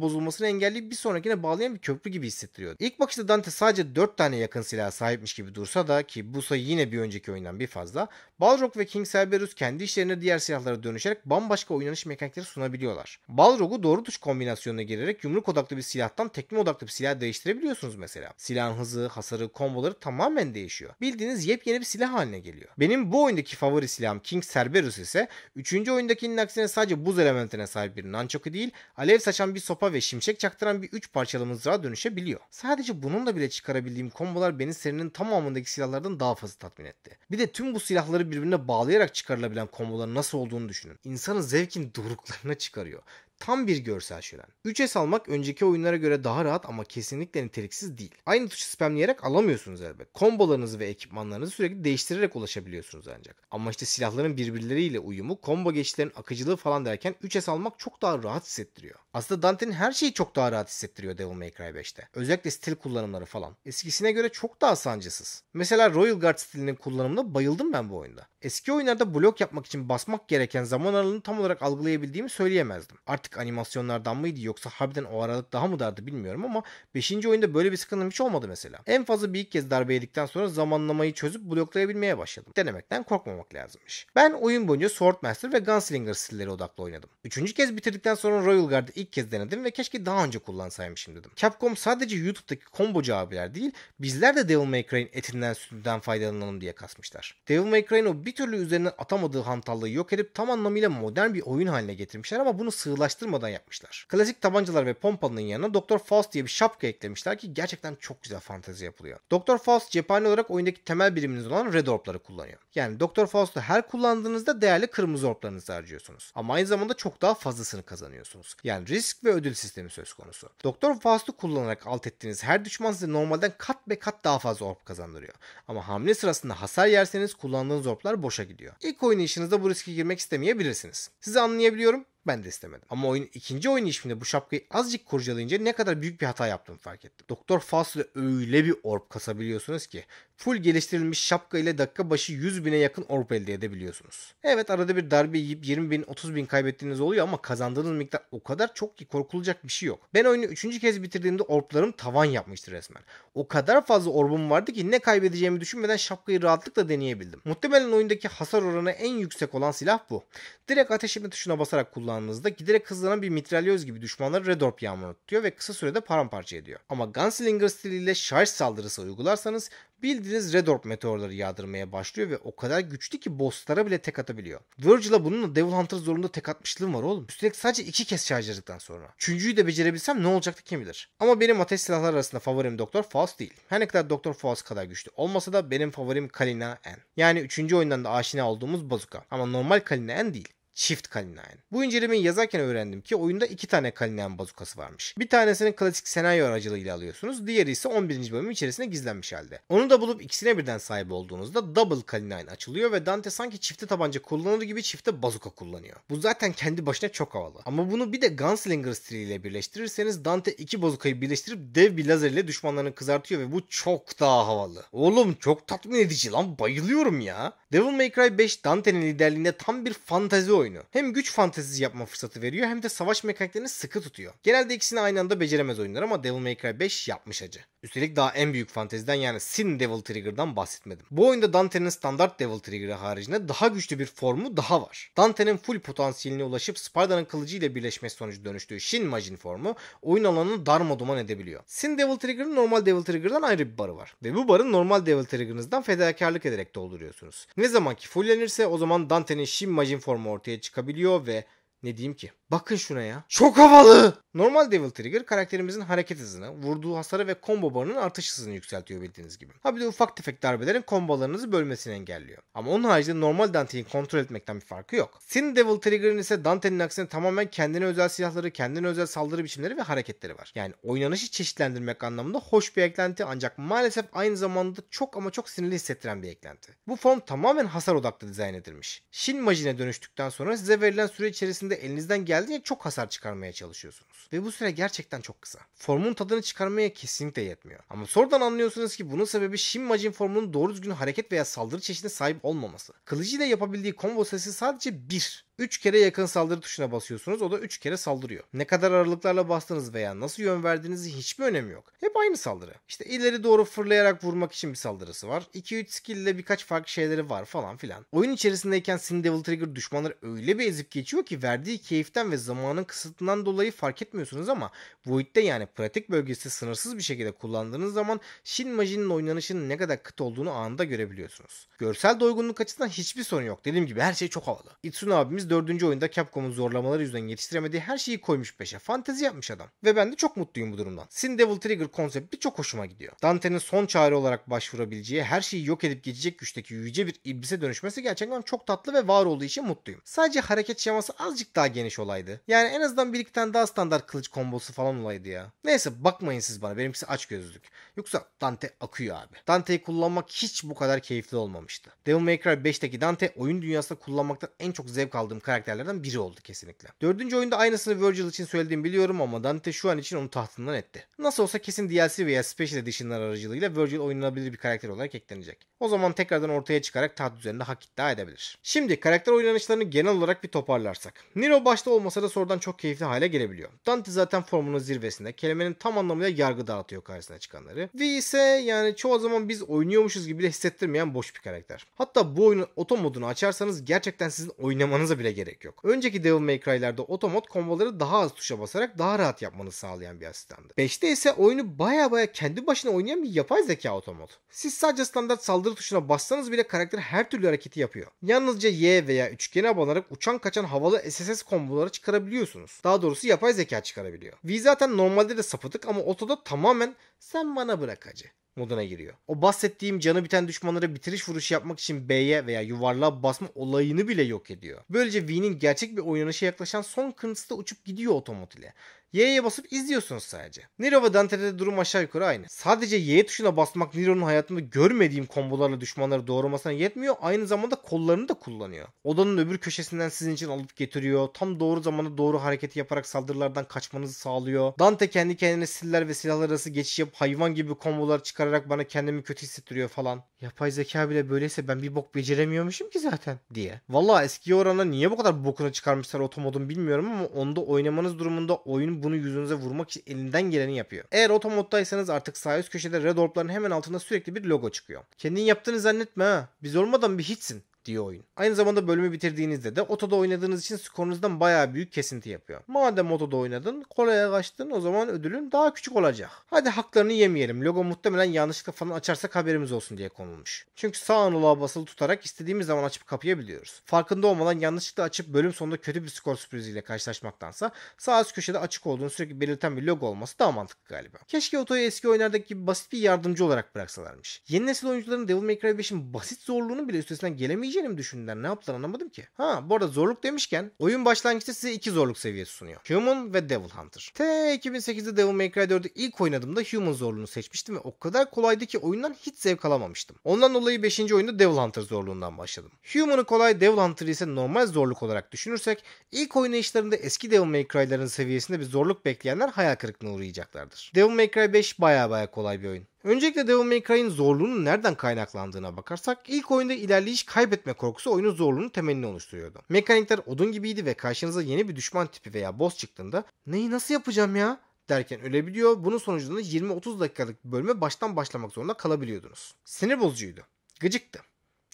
A: bozulmasını engelleyip bir sonrakine bağlayan bir köprü gibi hissettiriyor. İlk bakışta Dante sadece 4 tane yakın silah sahipmiş gibi dursa da ki bu sayı yine bir önceki oyundan bir fazla Balrog ve King Cerberus kendi işlerine diğer silahlara dönüşerek bambaşka oynanış mekanikleri sunabiliyorlar. Balrog'u doğru tuş kombinasyonuna girerek yumruk odaklı bir silahtan tekme odaklı bir silah değiştirebiliyorsunuz mesela. Silahın hızı, hasarı, komboları tamamen değişiyor. Bildiğiniz yepyeni bir silah haline geliyor. Benim bu oyundaki favori silahım King Cerberus ise 3. oyundakinin aksine sadece buz elementine sahip bir nunchaku değil, alev saçan bir sopa ve şimşek çaktıran bir 3 parçalı mızrağa dönüşebiliyor. Sadece bununla bile çıkarabildiğim kombolar beni serinin tamamındaki silahlardan daha fazla tatmin etti. Bir de tüm bu silahları birbirine bağlayarak çıkarılabilen komboların nasıl olduğunu düşünün. İnsanın zevkin doruklarına çıkarıyor. Tam bir görsel şölen. 3S almak önceki oyunlara göre daha rahat ama kesinlikle niteliksiz değil. Aynı tuşu spamleyerek alamıyorsunuz elbet. Kombolarınızı ve ekipmanlarınızı sürekli değiştirerek ulaşabiliyorsunuz ancak. Ama işte silahların birbirleriyle uyumu, kombo geçişlerin akıcılığı falan derken 3S almak çok daha rahat hissettiriyor. Aslında Dante'nin her şeyi çok daha rahat hissettiriyor Devil May Cry 5'te. Özellikle stil kullanımları falan. Eskisine göre çok daha sancısız. Mesela Royal Guard stilinin kullanımına bayıldım ben bu oyunda. Eski oyunlarda blok yapmak için basmak gereken zaman aralığını tam olarak algılayabildiğimi söyleyemezdim. Artık animasyonlardan mıydı yoksa harbiden o aralık daha mı dardı bilmiyorum ama 5. oyunda böyle bir sıkıntım hiç olmadı mesela. En fazla bir ilk kez darbe yedikten sonra zamanlamayı çözüp bloklayabilmeye başladım. Denemekten korkmamak lazımmış. Ben oyun boyunca Swordmaster ve Gunslinger stilleri odaklı oynadım. Üçüncü kez bitirdikten sonra Royal Guard'ı ilk kez denedim ve keşke daha önce kullansaymışım dedim. Capcom sadece YouTube'daki kombocu abiler değil bizler de Devil May Cry'in etinden sütünden faydalanalım diye kasmışlar. Devil May Cry'in o bir bir türlü üzerinden atamadığı hantallığı yok edip tam anlamıyla modern bir oyun haline getirmişler ama bunu sığlaştırmadan yapmışlar. Klasik tabancalar ve pompalının yanına Doktor Faust diye bir şapka eklemişler ki gerçekten çok güzel fantezi yapılıyor. Doktor Faust cephane olarak oyundaki temel biriminiz olan Red Orb'ları kullanıyor. Yani Doktor Faust'u her kullandığınızda değerli kırmızı orblarınızı harcıyorsunuz. Ama aynı zamanda çok daha fazlasını kazanıyorsunuz. Yani risk ve ödül sistemi söz konusu. Doktor Faust'u kullanarak alt ettiğiniz her düşman size normalden kat be kat daha fazla orb kazandırıyor. Ama hamle sırasında hasar yerseniz kullandığınız orblar boşa gidiyor. İlk oynayışınızda bu riske girmek istemeyebilirsiniz. Sizi anlayabiliyorum ben de istemedim. Ama oyun, ikinci oyun işimde bu şapkayı azıcık kurcalayınca ne kadar büyük bir hata yaptığımı fark ettim. Doktor Faust'la öyle bir orb kasabiliyorsunuz ki full geliştirilmiş şapka ile dakika başı 100 bine yakın orb elde edebiliyorsunuz. Evet arada bir darbe yiyip 20 bin 30 bin kaybettiğiniz oluyor ama kazandığınız miktar o kadar çok ki korkulacak bir şey yok. Ben oyunu 3. kez bitirdiğimde orplarım tavan yapmıştı resmen. O kadar fazla orbum vardı ki ne kaybedeceğimi düşünmeden şapkayı rahatlıkla deneyebildim. Muhtemelen oyundaki hasar oranı en yüksek olan silah bu. Direkt ateşimi tuşuna basarak kullan kullandığınızda giderek hızlanan bir mitralyoz gibi düşmanları Red Orb yağmuru tutuyor ve kısa sürede paramparça ediyor. Ama Gunslinger stiliyle şarj saldırısı uygularsanız bildiğiniz Orb meteorları yağdırmaya başlıyor ve o kadar güçlü ki bosslara bile tek atabiliyor. Virgil'a bununla Devil Hunter zorunda tek atmışlığım var oğlum. Üstelik sadece iki kez şarj şarjladıktan sonra. Üçüncüyü de becerebilsem ne olacaktı kim bilir. Ama benim ateş silahları arasında favorim Doktor Faust değil. Her ne kadar Doktor Faust kadar güçlü olmasa da benim favorim Kalina N. Yani üçüncü oyundan da aşina olduğumuz bazuka. Ama normal Kalina N değil çift Kalinayen. Bu incelemeyi yazarken öğrendim ki oyunda iki tane Kalinayen bazukası varmış. Bir tanesini klasik senaryo aracılığıyla alıyorsunuz. Diğeri ise 11. bölümün içerisinde gizlenmiş halde. Onu da bulup ikisine birden sahip olduğunuzda double Kalinayen açılıyor ve Dante sanki çifte tabanca kullanır gibi çifte bazuka kullanıyor. Bu zaten kendi başına çok havalı. Ama bunu bir de Gunslinger stiliyle birleştirirseniz Dante iki bazukayı birleştirip dev bir lazer ile düşmanlarını kızartıyor ve bu çok daha havalı. Oğlum çok tatmin edici lan bayılıyorum ya. Devil May Cry 5 Dante'nin liderliğinde tam bir fantazi oyunu. Hem güç fantazisi yapma fırsatı veriyor hem de savaş mekaniklerini sıkı tutuyor. Genelde ikisini aynı anda beceremez oyunlar ama Devil May Cry 5 yapmış acı. Üstelik daha en büyük fanteziden yani Sin Devil Trigger'dan bahsetmedim. Bu oyunda Dante'nin standart Devil Trigger'ı haricinde daha güçlü bir formu daha var. Dante'nin full potansiyeline ulaşıp Sparta'nın kılıcı ile birleşmesi sonucu dönüştüğü Shin Majin formu oyun alanını darmaduman edebiliyor. Sin Devil Trigger'ın normal Devil Trigger'dan ayrı bir barı var. Ve bu barın normal Devil Trigger'ınızdan fedakarlık ederek dolduruyorsunuz. Ne zaman ki fullenirse o zaman Dante'nin Shin Majin formu ortaya çıkabiliyor ve ne diyeyim ki? Bakın şuna ya. Çok havalı. Normal Devil Trigger karakterimizin hareket hızını, vurduğu hasarı ve combo barının artış hızını yükseltiyor bildiğiniz gibi. Ha bir de ufak tefek darbelerin kombolarınızı bölmesini engelliyor. Ama onun haricinde normal Dante'yi kontrol etmekten bir farkı yok. Sin Devil Trigger'ın ise Dante'nin aksine tamamen kendine özel silahları, kendine özel saldırı biçimleri ve hareketleri var. Yani oynanışı çeşitlendirmek anlamında hoş bir eklenti ancak maalesef aynı zamanda çok ama çok sinirli hissettiren bir eklenti. Bu form tamamen hasar odaklı dizayn edilmiş. Shin Majine dönüştükten sonra size verilen süre içerisinde elinizden gelen geldiğince çok hasar çıkarmaya çalışıyorsunuz. Ve bu süre gerçekten çok kısa. Formun tadını çıkarmaya kesinlikle yetmiyor. Ama sonradan anlıyorsunuz ki bunun sebebi Shin formunun doğru düzgün hareket veya saldırı çeşidine sahip olmaması. Kılıcı ile yapabildiği combo sayısı sadece bir. 3 kere yakın saldırı tuşuna basıyorsunuz. O da 3 kere saldırıyor. Ne kadar aralıklarla bastınız veya nasıl yön verdiğinizi hiçbir önemi yok. Hep aynı saldırı. İşte ileri doğru fırlayarak vurmak için bir saldırısı var. 2-3 skill ile birkaç farklı şeyleri var falan filan. Oyun içerisindeyken Sin Devil Trigger düşmanları öyle bir ezip geçiyor ki verdiği keyiften ve zamanın kısıtından dolayı fark etmiyorsunuz ama Void'de yani pratik bölgesi sınırsız bir şekilde kullandığınız zaman Shin Maji'nin oynanışının ne kadar kıt olduğunu anında görebiliyorsunuz. Görsel doygunluk açısından hiçbir sorun yok. Dediğim gibi her şey çok havalı. Itsun abimiz Geçtiğimiz dördüncü oyunda Capcom'un zorlamaları yüzünden yetiştiremediği her şeyi koymuş peşe. Fantezi yapmış adam. Ve ben de çok mutluyum bu durumdan. Sin Devil Trigger konsepti çok hoşuma gidiyor. Dante'nin son çare olarak başvurabileceği her şeyi yok edip geçecek güçteki yüce bir iblise dönüşmesi gerçekten çok tatlı ve var olduğu için mutluyum. Sadece hareket şeması azıcık daha geniş olaydı. Yani en azından bir iki tane daha standart kılıç kombosu falan olaydı ya. Neyse bakmayın siz bana benimkisi aç gözlük. Yoksa Dante akıyor abi. Dante'yi kullanmak hiç bu kadar keyifli olmamıştı. Devil May Cry 5'teki Dante oyun dünyasında kullanmaktan en çok zevk aldığım aldığım karakterlerden biri oldu kesinlikle. Dördüncü oyunda aynısını Virgil için söylediğimi biliyorum ama Dante şu an için onu tahtından etti. Nasıl olsa kesin DLC veya Special Edition'lar aracılığıyla Virgil oynanabilir bir karakter olarak eklenecek. O zaman tekrardan ortaya çıkarak taht üzerinde hak iddia edebilir. Şimdi karakter oynanışlarını genel olarak bir toparlarsak. Nero başta olmasa da sorudan çok keyifli hale gelebiliyor. Dante zaten formunun zirvesinde kelimenin tam anlamıyla yargı dağıtıyor karşısına çıkanları. V ise yani çoğu zaman biz oynuyormuşuz gibi de hissettirmeyen boş bir karakter. Hatta bu oyunun oto modunu açarsanız gerçekten sizin oynamanıza bile gerek yok. Önceki Devil May Cry'lerde otomod komboları daha az tuşa basarak daha rahat yapmanızı sağlayan bir asistandı. 5'te ise oyunu baya baya kendi başına oynayan bir yapay zeka otomod. Siz sadece standart saldırı tuşuna bassanız bile karakter her türlü hareketi yapıyor. Yalnızca Y veya üçgene banarak uçan kaçan havalı SSS komboları çıkarabiliyorsunuz. Daha doğrusu yapay zeka çıkarabiliyor. V zaten normalde de sapıtık ama otoda tamamen sen bana bırak hacı moduna giriyor. O bahsettiğim canı biten düşmanlara bitiriş vuruşu yapmak için B'ye veya yuvarlığa basma olayını bile yok ediyor. Böylece V'nin gerçek bir oynanışa yaklaşan son kırıntısında uçup gidiyor otomotile. Y'ye basıp izliyorsunuz sadece. Nero ve Dante'de durum aşağı yukarı aynı. Sadece Y tuşuna basmak Nero'nun hayatında görmediğim kombolarla düşmanları doğramasına yetmiyor. Aynı zamanda kollarını da kullanıyor. Odanın öbür köşesinden sizin için alıp getiriyor. Tam doğru zamanda doğru hareketi yaparak saldırılardan kaçmanızı sağlıyor. Dante kendi kendine siller ve silahlar arası geçiş yapıp hayvan gibi kombolar çıkararak bana kendimi kötü hissettiriyor falan. Yapay zeka bile böyleyse ben bir bok beceremiyormuşum ki zaten diye. Valla eski orana niye bu kadar bokuna çıkarmışlar otomodun bilmiyorum ama onda oynamanız durumunda oyun bunu yüzünüze vurmak için elinden geleni yapıyor. Eğer otomoddaysanız artık sağ üst köşede red orb'ların hemen altında sürekli bir logo çıkıyor. Kendin yaptığını zannetme ha. Biz olmadan bir hiçsin diye oyun. Aynı zamanda bölümü bitirdiğinizde de otoda oynadığınız için skorunuzdan baya büyük kesinti yapıyor. Madem otoda oynadın kolaya kaçtın o zaman ödülün daha küçük olacak. Hadi haklarını yemeyelim. Logo muhtemelen yanlışlıkla falan açarsak haberimiz olsun diye konulmuş. Çünkü sağ analığa basılı tutarak istediğimiz zaman açıp kapayabiliyoruz. Farkında olmadan yanlışlıkla açıp bölüm sonunda kötü bir skor sürpriziyle karşılaşmaktansa sağ üst köşede açık olduğunu sürekli belirten bir logo olması daha mantıklı galiba. Keşke otoyu eski oyunlardaki basit bir yardımcı olarak bıraksalarmış. Yeni nesil oyuncuların Devil May Cry 5'in basit zorluğunu bile üstesinden gelemeyeceği Yükseltileceğini mi düşündüler? Ne yaptılar anlamadım ki. Ha bu arada zorluk demişken oyun başlangıçta size iki zorluk seviyesi sunuyor. Human ve Devil Hunter. T 2008'de Devil May Cry 4'ü ilk oynadığımda Human zorluğunu seçmiştim ve o kadar kolaydı ki oyundan hiç zevk alamamıştım. Ondan dolayı 5. oyunda Devil Hunter zorluğundan başladım. Human'ı kolay Devil Hunter'ı ise normal zorluk olarak düşünürsek ilk oynayışlarında eski Devil May Cry'ların seviyesinde bir zorluk bekleyenler hayal kırıklığına uğrayacaklardır. Devil May Cry 5 baya baya kolay bir oyun. Öncelikle Devil May Cry'in zorluğunun nereden kaynaklandığına bakarsak ilk oyunda ilerleyiş kaybetme korkusu oyunun zorluğunun temelini oluşturuyordu. Mekanikler odun gibiydi ve karşınıza yeni bir düşman tipi veya boss çıktığında neyi nasıl yapacağım ya derken ölebiliyor. Bunun sonucunda 20-30 dakikalık bölüme baştan başlamak zorunda kalabiliyordunuz. Sinir bozucuydu. Gıcıktı.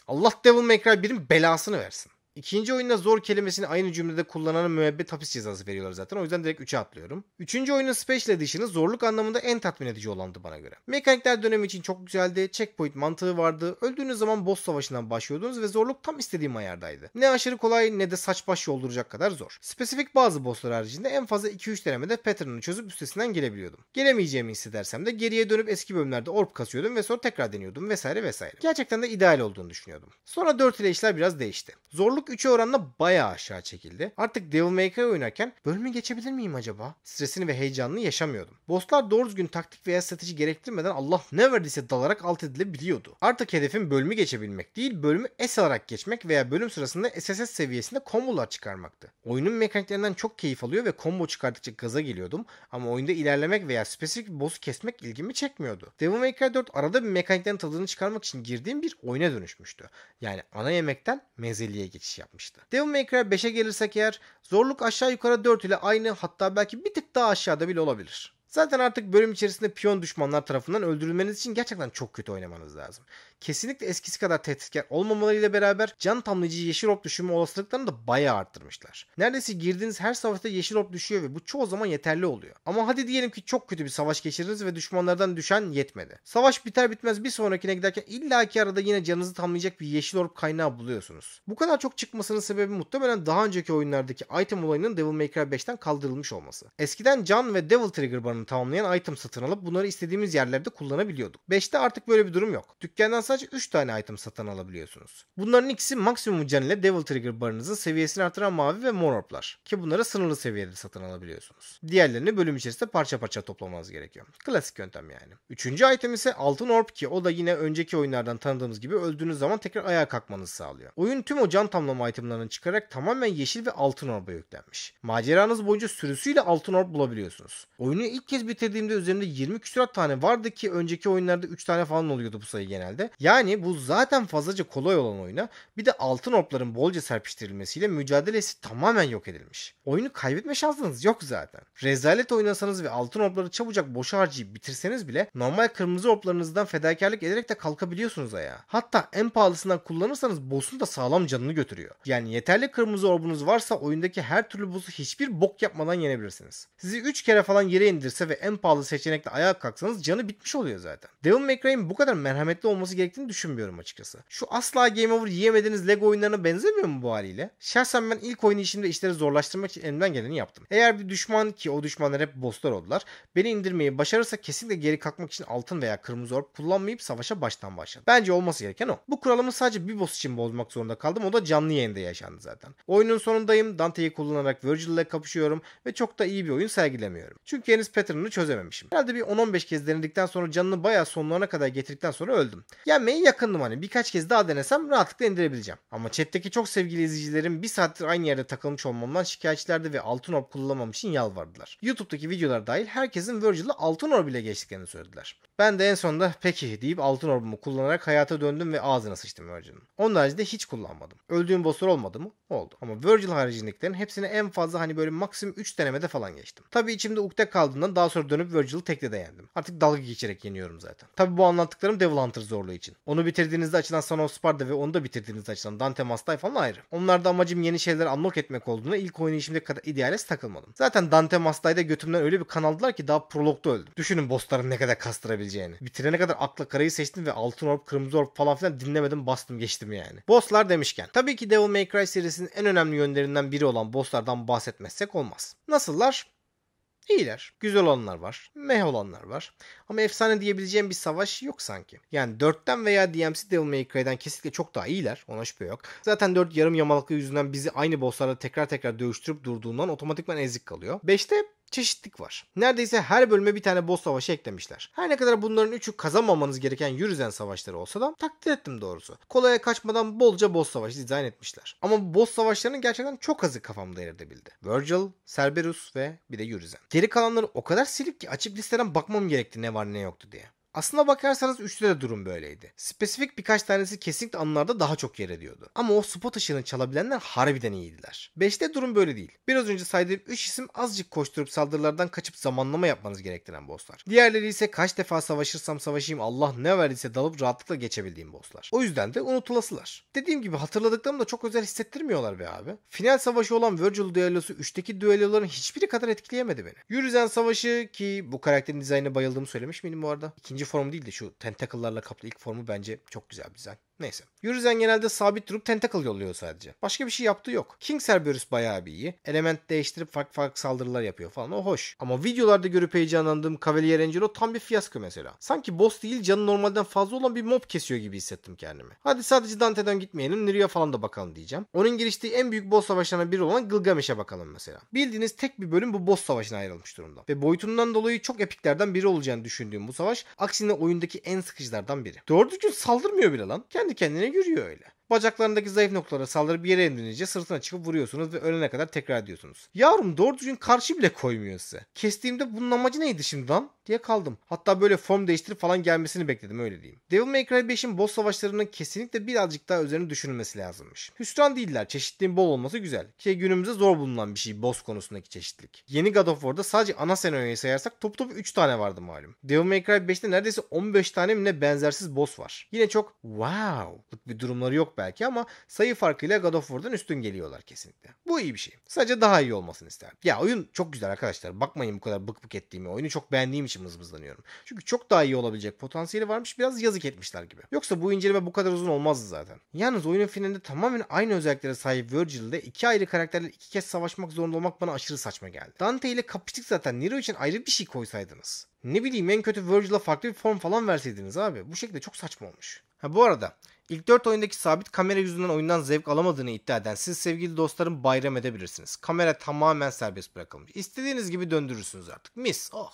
A: Allah Devil May Cry 1'in belasını versin. İkinci oyunda zor kelimesini aynı cümlede kullanan müebbet hapis cezası veriyorlar zaten. O yüzden direkt 3'e atlıyorum. Üçüncü oyunun Special Edition'ı zorluk anlamında en tatmin edici olandı bana göre. Mekanikler dönemi için çok güzeldi. Checkpoint mantığı vardı. Öldüğünüz zaman boss savaşından başlıyordunuz ve zorluk tam istediğim ayardaydı. Ne aşırı kolay ne de saç baş yolduracak kadar zor. Spesifik bazı bosslar haricinde en fazla 2-3 denemede pattern'ını çözüp üstesinden gelebiliyordum. Gelemeyeceğimi hissedersem de geriye dönüp eski bölümlerde orb kasıyordum ve sonra tekrar deniyordum vesaire vesaire. Gerçekten de ideal olduğunu düşünüyordum. Sonra 4 ile işler biraz değişti. Zorluk 3 oranla bayağı aşağı çekildi. Artık Devil May Cry oynarken bölümü geçebilir miyim acaba? Stresini ve heyecanını yaşamıyordum. Bosslar doğru düzgün taktik veya strateji gerektirmeden Allah ne verdiyse dalarak alt edilebiliyordu. Artık hedefim bölümü geçebilmek değil, bölümü S alarak geçmek veya bölüm sırasında SSS seviyesinde kombolar çıkarmaktı. Oyunun mekaniklerinden çok keyif alıyor ve combo çıkardıkça gaza geliyordum ama oyunda ilerlemek veya spesifik boss'u kesmek ilgimi çekmiyordu. Devil May Cry 4 arada bir mekaniklerin tadını çıkarmak için girdiğim bir oyuna dönüşmüştü. Yani ana yemekten mezeliğe geçiş satış yapmıştı. Devil May Cry 5'e gelirsek eğer zorluk aşağı yukarı 4 ile aynı hatta belki bir tık daha aşağıda bile olabilir. Zaten artık bölüm içerisinde piyon düşmanlar tarafından öldürülmeniz için gerçekten çok kötü oynamanız lazım kesinlikle eskisi kadar tehditkar olmamalarıyla beraber can tamlayıcı yeşil orb düşürme olasılıklarını da bayağı arttırmışlar. Neredeyse girdiğiniz her savaşta yeşil orb düşüyor ve bu çoğu zaman yeterli oluyor. Ama hadi diyelim ki çok kötü bir savaş geçirdiniz ve düşmanlardan düşen yetmedi. Savaş biter bitmez bir sonrakine giderken illaki arada yine canınızı tamlayacak bir yeşil orb kaynağı buluyorsunuz. Bu kadar çok çıkmasının sebebi muhtemelen daha önceki oyunlardaki item olayının Devil May Cry 5'ten kaldırılmış olması. Eskiden can ve Devil Trigger barını tamamlayan item satın alıp bunları istediğimiz yerlerde kullanabiliyorduk. 5'te artık böyle bir durum yok. Dükkandan sadece 3 tane item satın alabiliyorsunuz. Bunların ikisi maksimum can ile Devil Trigger barınızın seviyesini artıran mavi ve mor orplar. Ki bunları sınırlı seviyede satın alabiliyorsunuz. Diğerlerini bölüm içerisinde parça parça toplamanız gerekiyor. Klasik yöntem yani. Üçüncü item ise altın orb ki o da yine önceki oyunlardan tanıdığımız gibi öldüğünüz zaman tekrar ayağa kalkmanızı sağlıyor. Oyun tüm o can tamlama itemlerini çıkarak tamamen yeşil ve altın orba yüklenmiş. Maceranız boyunca sürüsüyle altın orb bulabiliyorsunuz. Oyunu ilk kez bitirdiğimde üzerinde 20 küsurat tane vardı ki önceki oyunlarda 3 tane falan oluyordu bu sayı genelde. Yani bu zaten fazlaca kolay olan oyuna bir de altın orpların bolca serpiştirilmesiyle mücadelesi tamamen yok edilmiş. Oyunu kaybetme şansınız yok zaten. Rezalet oynasanız ve altın orpları çabucak boşa harcayıp bitirseniz bile normal kırmızı orplarınızdan fedakarlık ederek de kalkabiliyorsunuz ayağa. Hatta en pahalısından kullanırsanız boss'un da sağlam canını götürüyor. Yani yeterli kırmızı orbunuz varsa oyundaki her türlü boss'u hiçbir bok yapmadan yenebilirsiniz. Sizi 3 kere falan yere indirse ve en pahalı seçenekle ayağa kalksanız canı bitmiş oluyor zaten. Devil May Cry'in bu kadar merhametli olması gerekiyor gerektiğini düşünmüyorum açıkçası. Şu asla Game Over yiyemediğiniz LEGO oyunlarına benzemiyor mu bu haliyle? Şahsen ben ilk oynayışımda işleri zorlaştırmak için elimden geleni yaptım. Eğer bir düşman ki o düşmanlar hep bosslar oldular. Beni indirmeyi başarırsa kesinlikle geri kalkmak için altın veya kırmızı orb kullanmayıp savaşa baştan başladı. Bence olması gereken o. Bu kuralımı sadece bir boss için bozmak zorunda kaldım. O da canlı yayında yaşandı zaten. Oyunun sonundayım. Dante'yi kullanarak Virgil ile kapışıyorum ve çok da iyi bir oyun sergilemiyorum. Çünkü henüz pattern'ını çözememişim. Herhalde bir 10-15 kez denedikten sonra canını bayağı sonlarına kadar getirdikten sonra öldüm. Ya beğenmeye yakındım hani. Birkaç kez daha denesem rahatlıkla indirebileceğim. Ama chat'teki çok sevgili izleyicilerim bir saattir aynı yerde takılmış olmamdan şikayetçilerdi ve altın orb kullanmam için yalvardılar. YouTube'daki videolar dahil herkesin Virgil'ı altın orb ile geçtiklerini söylediler. Ben de en sonunda peki deyip altın orbumu kullanarak hayata döndüm ve ağzına sıçtım Virgil'in. Onun haricinde hiç kullanmadım. Öldüğüm bosslar olmadı mı? Oldu. Ama Virgil haricindekilerin hepsini en fazla hani böyle maksimum 3 denemede falan geçtim. Tabii içimde ukde kaldığından daha sonra dönüp Virgil'ı tekte de yendim. Artık dalga geçerek yeniyorum zaten. Tabii bu anlattıklarım Devil Hunter zorluğu için için. Onu bitirdiğinizde açılan Son of Sparta ve onu da bitirdiğinizde açılan Dante Mastay falan ayrı. Onlarda amacım yeni şeyler unlock etmek olduğuna ilk oynayışımda kadar idealist takılmadım. Zaten Dante Mastay'da götümden öyle bir kan ki daha prologda öldüm. Düşünün bossların ne kadar kastırabileceğini. Bitirene kadar akla karayı seçtim ve altın orb, kırmızı orb falan filan dinlemedim bastım geçtim yani. Bosslar demişken. Tabii ki Devil May Cry serisinin en önemli yönlerinden biri olan bosslardan bahsetmezsek olmaz. Nasıllar? İyiler. Güzel olanlar var. Meh olanlar var. Ama efsane diyebileceğim bir savaş yok sanki. Yani 4'ten veya DMC Devil May Cry'den kesinlikle çok daha iyiler. Ona şüphe yok. Zaten 4 yarım yamalıklı yüzünden bizi aynı bosslarla tekrar tekrar dövüştürüp durduğundan otomatikman ezik kalıyor. 5'te çeşitlik var. Neredeyse her bölüme bir tane boss savaşı eklemişler. Her ne kadar bunların üçü kazanmamanız gereken yürüzen savaşları olsa da takdir ettim doğrusu. Kolaya kaçmadan bolca boss savaşı dizayn etmişler. Ama boss savaşlarının gerçekten çok azı kafamda yer edebildi. Virgil, Cerberus ve bir de yürüzen. Geri kalanları o kadar silik ki açıp listeden bakmam gerekti ne var ne yoktu diye. Aslına bakarsanız 3'te de durum böyleydi. Spesifik birkaç tanesi kesinlikle anlarda daha çok yer ediyordu. Ama o spot ışığını çalabilenler harbiden iyiydiler. Beşte durum böyle değil. Biraz önce saydığım 3 isim azıcık koşturup saldırılardan kaçıp zamanlama yapmanız gerektiren bosslar. Diğerleri ise kaç defa savaşırsam savaşayım Allah ne verdiyse dalıp rahatlıkla geçebildiğim bosslar. O yüzden de unutulasılar. Dediğim gibi hatırladıklarımı da çok özel hissettirmiyorlar be abi. Final savaşı olan Virgil düellosu 3'teki düelloların hiçbiri kadar etkileyemedi beni. Yürüzen savaşı ki bu karakterin dizaynına bayıldığımı söylemiş miydim bu arada? İkinci ikinci formu değil de şu tentacle'larla kaplı ilk formu bence çok güzel bir dizayn. Neyse. Yurizen genelde sabit durup tentacle yolluyor sadece. Başka bir şey yaptığı yok. King Cerberus bayağı bir iyi. Element değiştirip farklı farklı saldırılar yapıyor falan. O hoş. Ama videolarda görüp heyecanlandığım Cavalier Angelo tam bir fiyasko mesela. Sanki boss değil canı normalden fazla olan bir mob kesiyor gibi hissettim kendimi. Hadi sadece Dante'den gitmeyelim. Nerio'ya falan da bakalım diyeceğim. Onun giriştiği en büyük boss savaşlarına biri olan Gilgamesh'e bakalım mesela. Bildiğiniz tek bir bölüm bu boss savaşına ayrılmış durumda. Ve boyutundan dolayı çok epiklerden biri olacağını düşündüğüm bu savaş aksine oyundaki en sıkıcılardan biri. Dördüncü gün saldırmıyor bile lan. Kendi kendi kendine yürüyor öyle. Bacaklarındaki zayıf noktalara bir yere indirince sırtına çıkıp vuruyorsunuz ve ölene kadar tekrar ediyorsunuz. Yavrum doğru düzgün karşı bile koymuyor size. Kestiğimde bunun amacı neydi şimdi lan? diye kaldım. Hatta böyle form değiştirip falan gelmesini bekledim öyle diyeyim. Devil May Cry 5'in boss savaşlarının kesinlikle birazcık daha üzerine düşünülmesi lazımmış. Hüsran değiller. Çeşitliğin bol olması güzel. Ki günümüzde zor bulunan bir şey boss konusundaki çeşitlilik. Yeni God of War'da sadece ana senaryoyu sayarsak top top 3 tane vardı malum. Devil May Cry 5'te neredeyse 15 tane benzersiz boss var. Yine çok wow'lık bir durumları yok belki ama sayı farkıyla God of War'dan üstün geliyorlar kesinlikle. Bu iyi bir şey. Sadece daha iyi olmasını isterim. Ya oyun çok güzel arkadaşlar. Bakmayın bu kadar bık bık ettiğimi. Oyunu çok beğendiğim için mızmızlanıyorum. Çünkü çok daha iyi olabilecek potansiyeli varmış. Biraz yazık etmişler gibi. Yoksa bu inceleme bu kadar uzun olmazdı zaten. Yalnız oyunun finalinde tamamen aynı özelliklere sahip Virgil'de iki ayrı karakterle iki kez savaşmak zorunda olmak bana aşırı saçma geldi. Dante ile kapıştık zaten. Nero için ayrı bir şey koysaydınız. Ne bileyim en kötü Virgil'a farklı bir form falan verseydiniz abi. Bu şekilde çok saçma olmuş. Ha bu arada ilk 4 oyundaki sabit kamera yüzünden oyundan zevk alamadığını iddia eden siz sevgili dostlarım bayram edebilirsiniz. Kamera tamamen serbest bırakılmış. İstediğiniz gibi döndürürsünüz artık. Mis. Oh.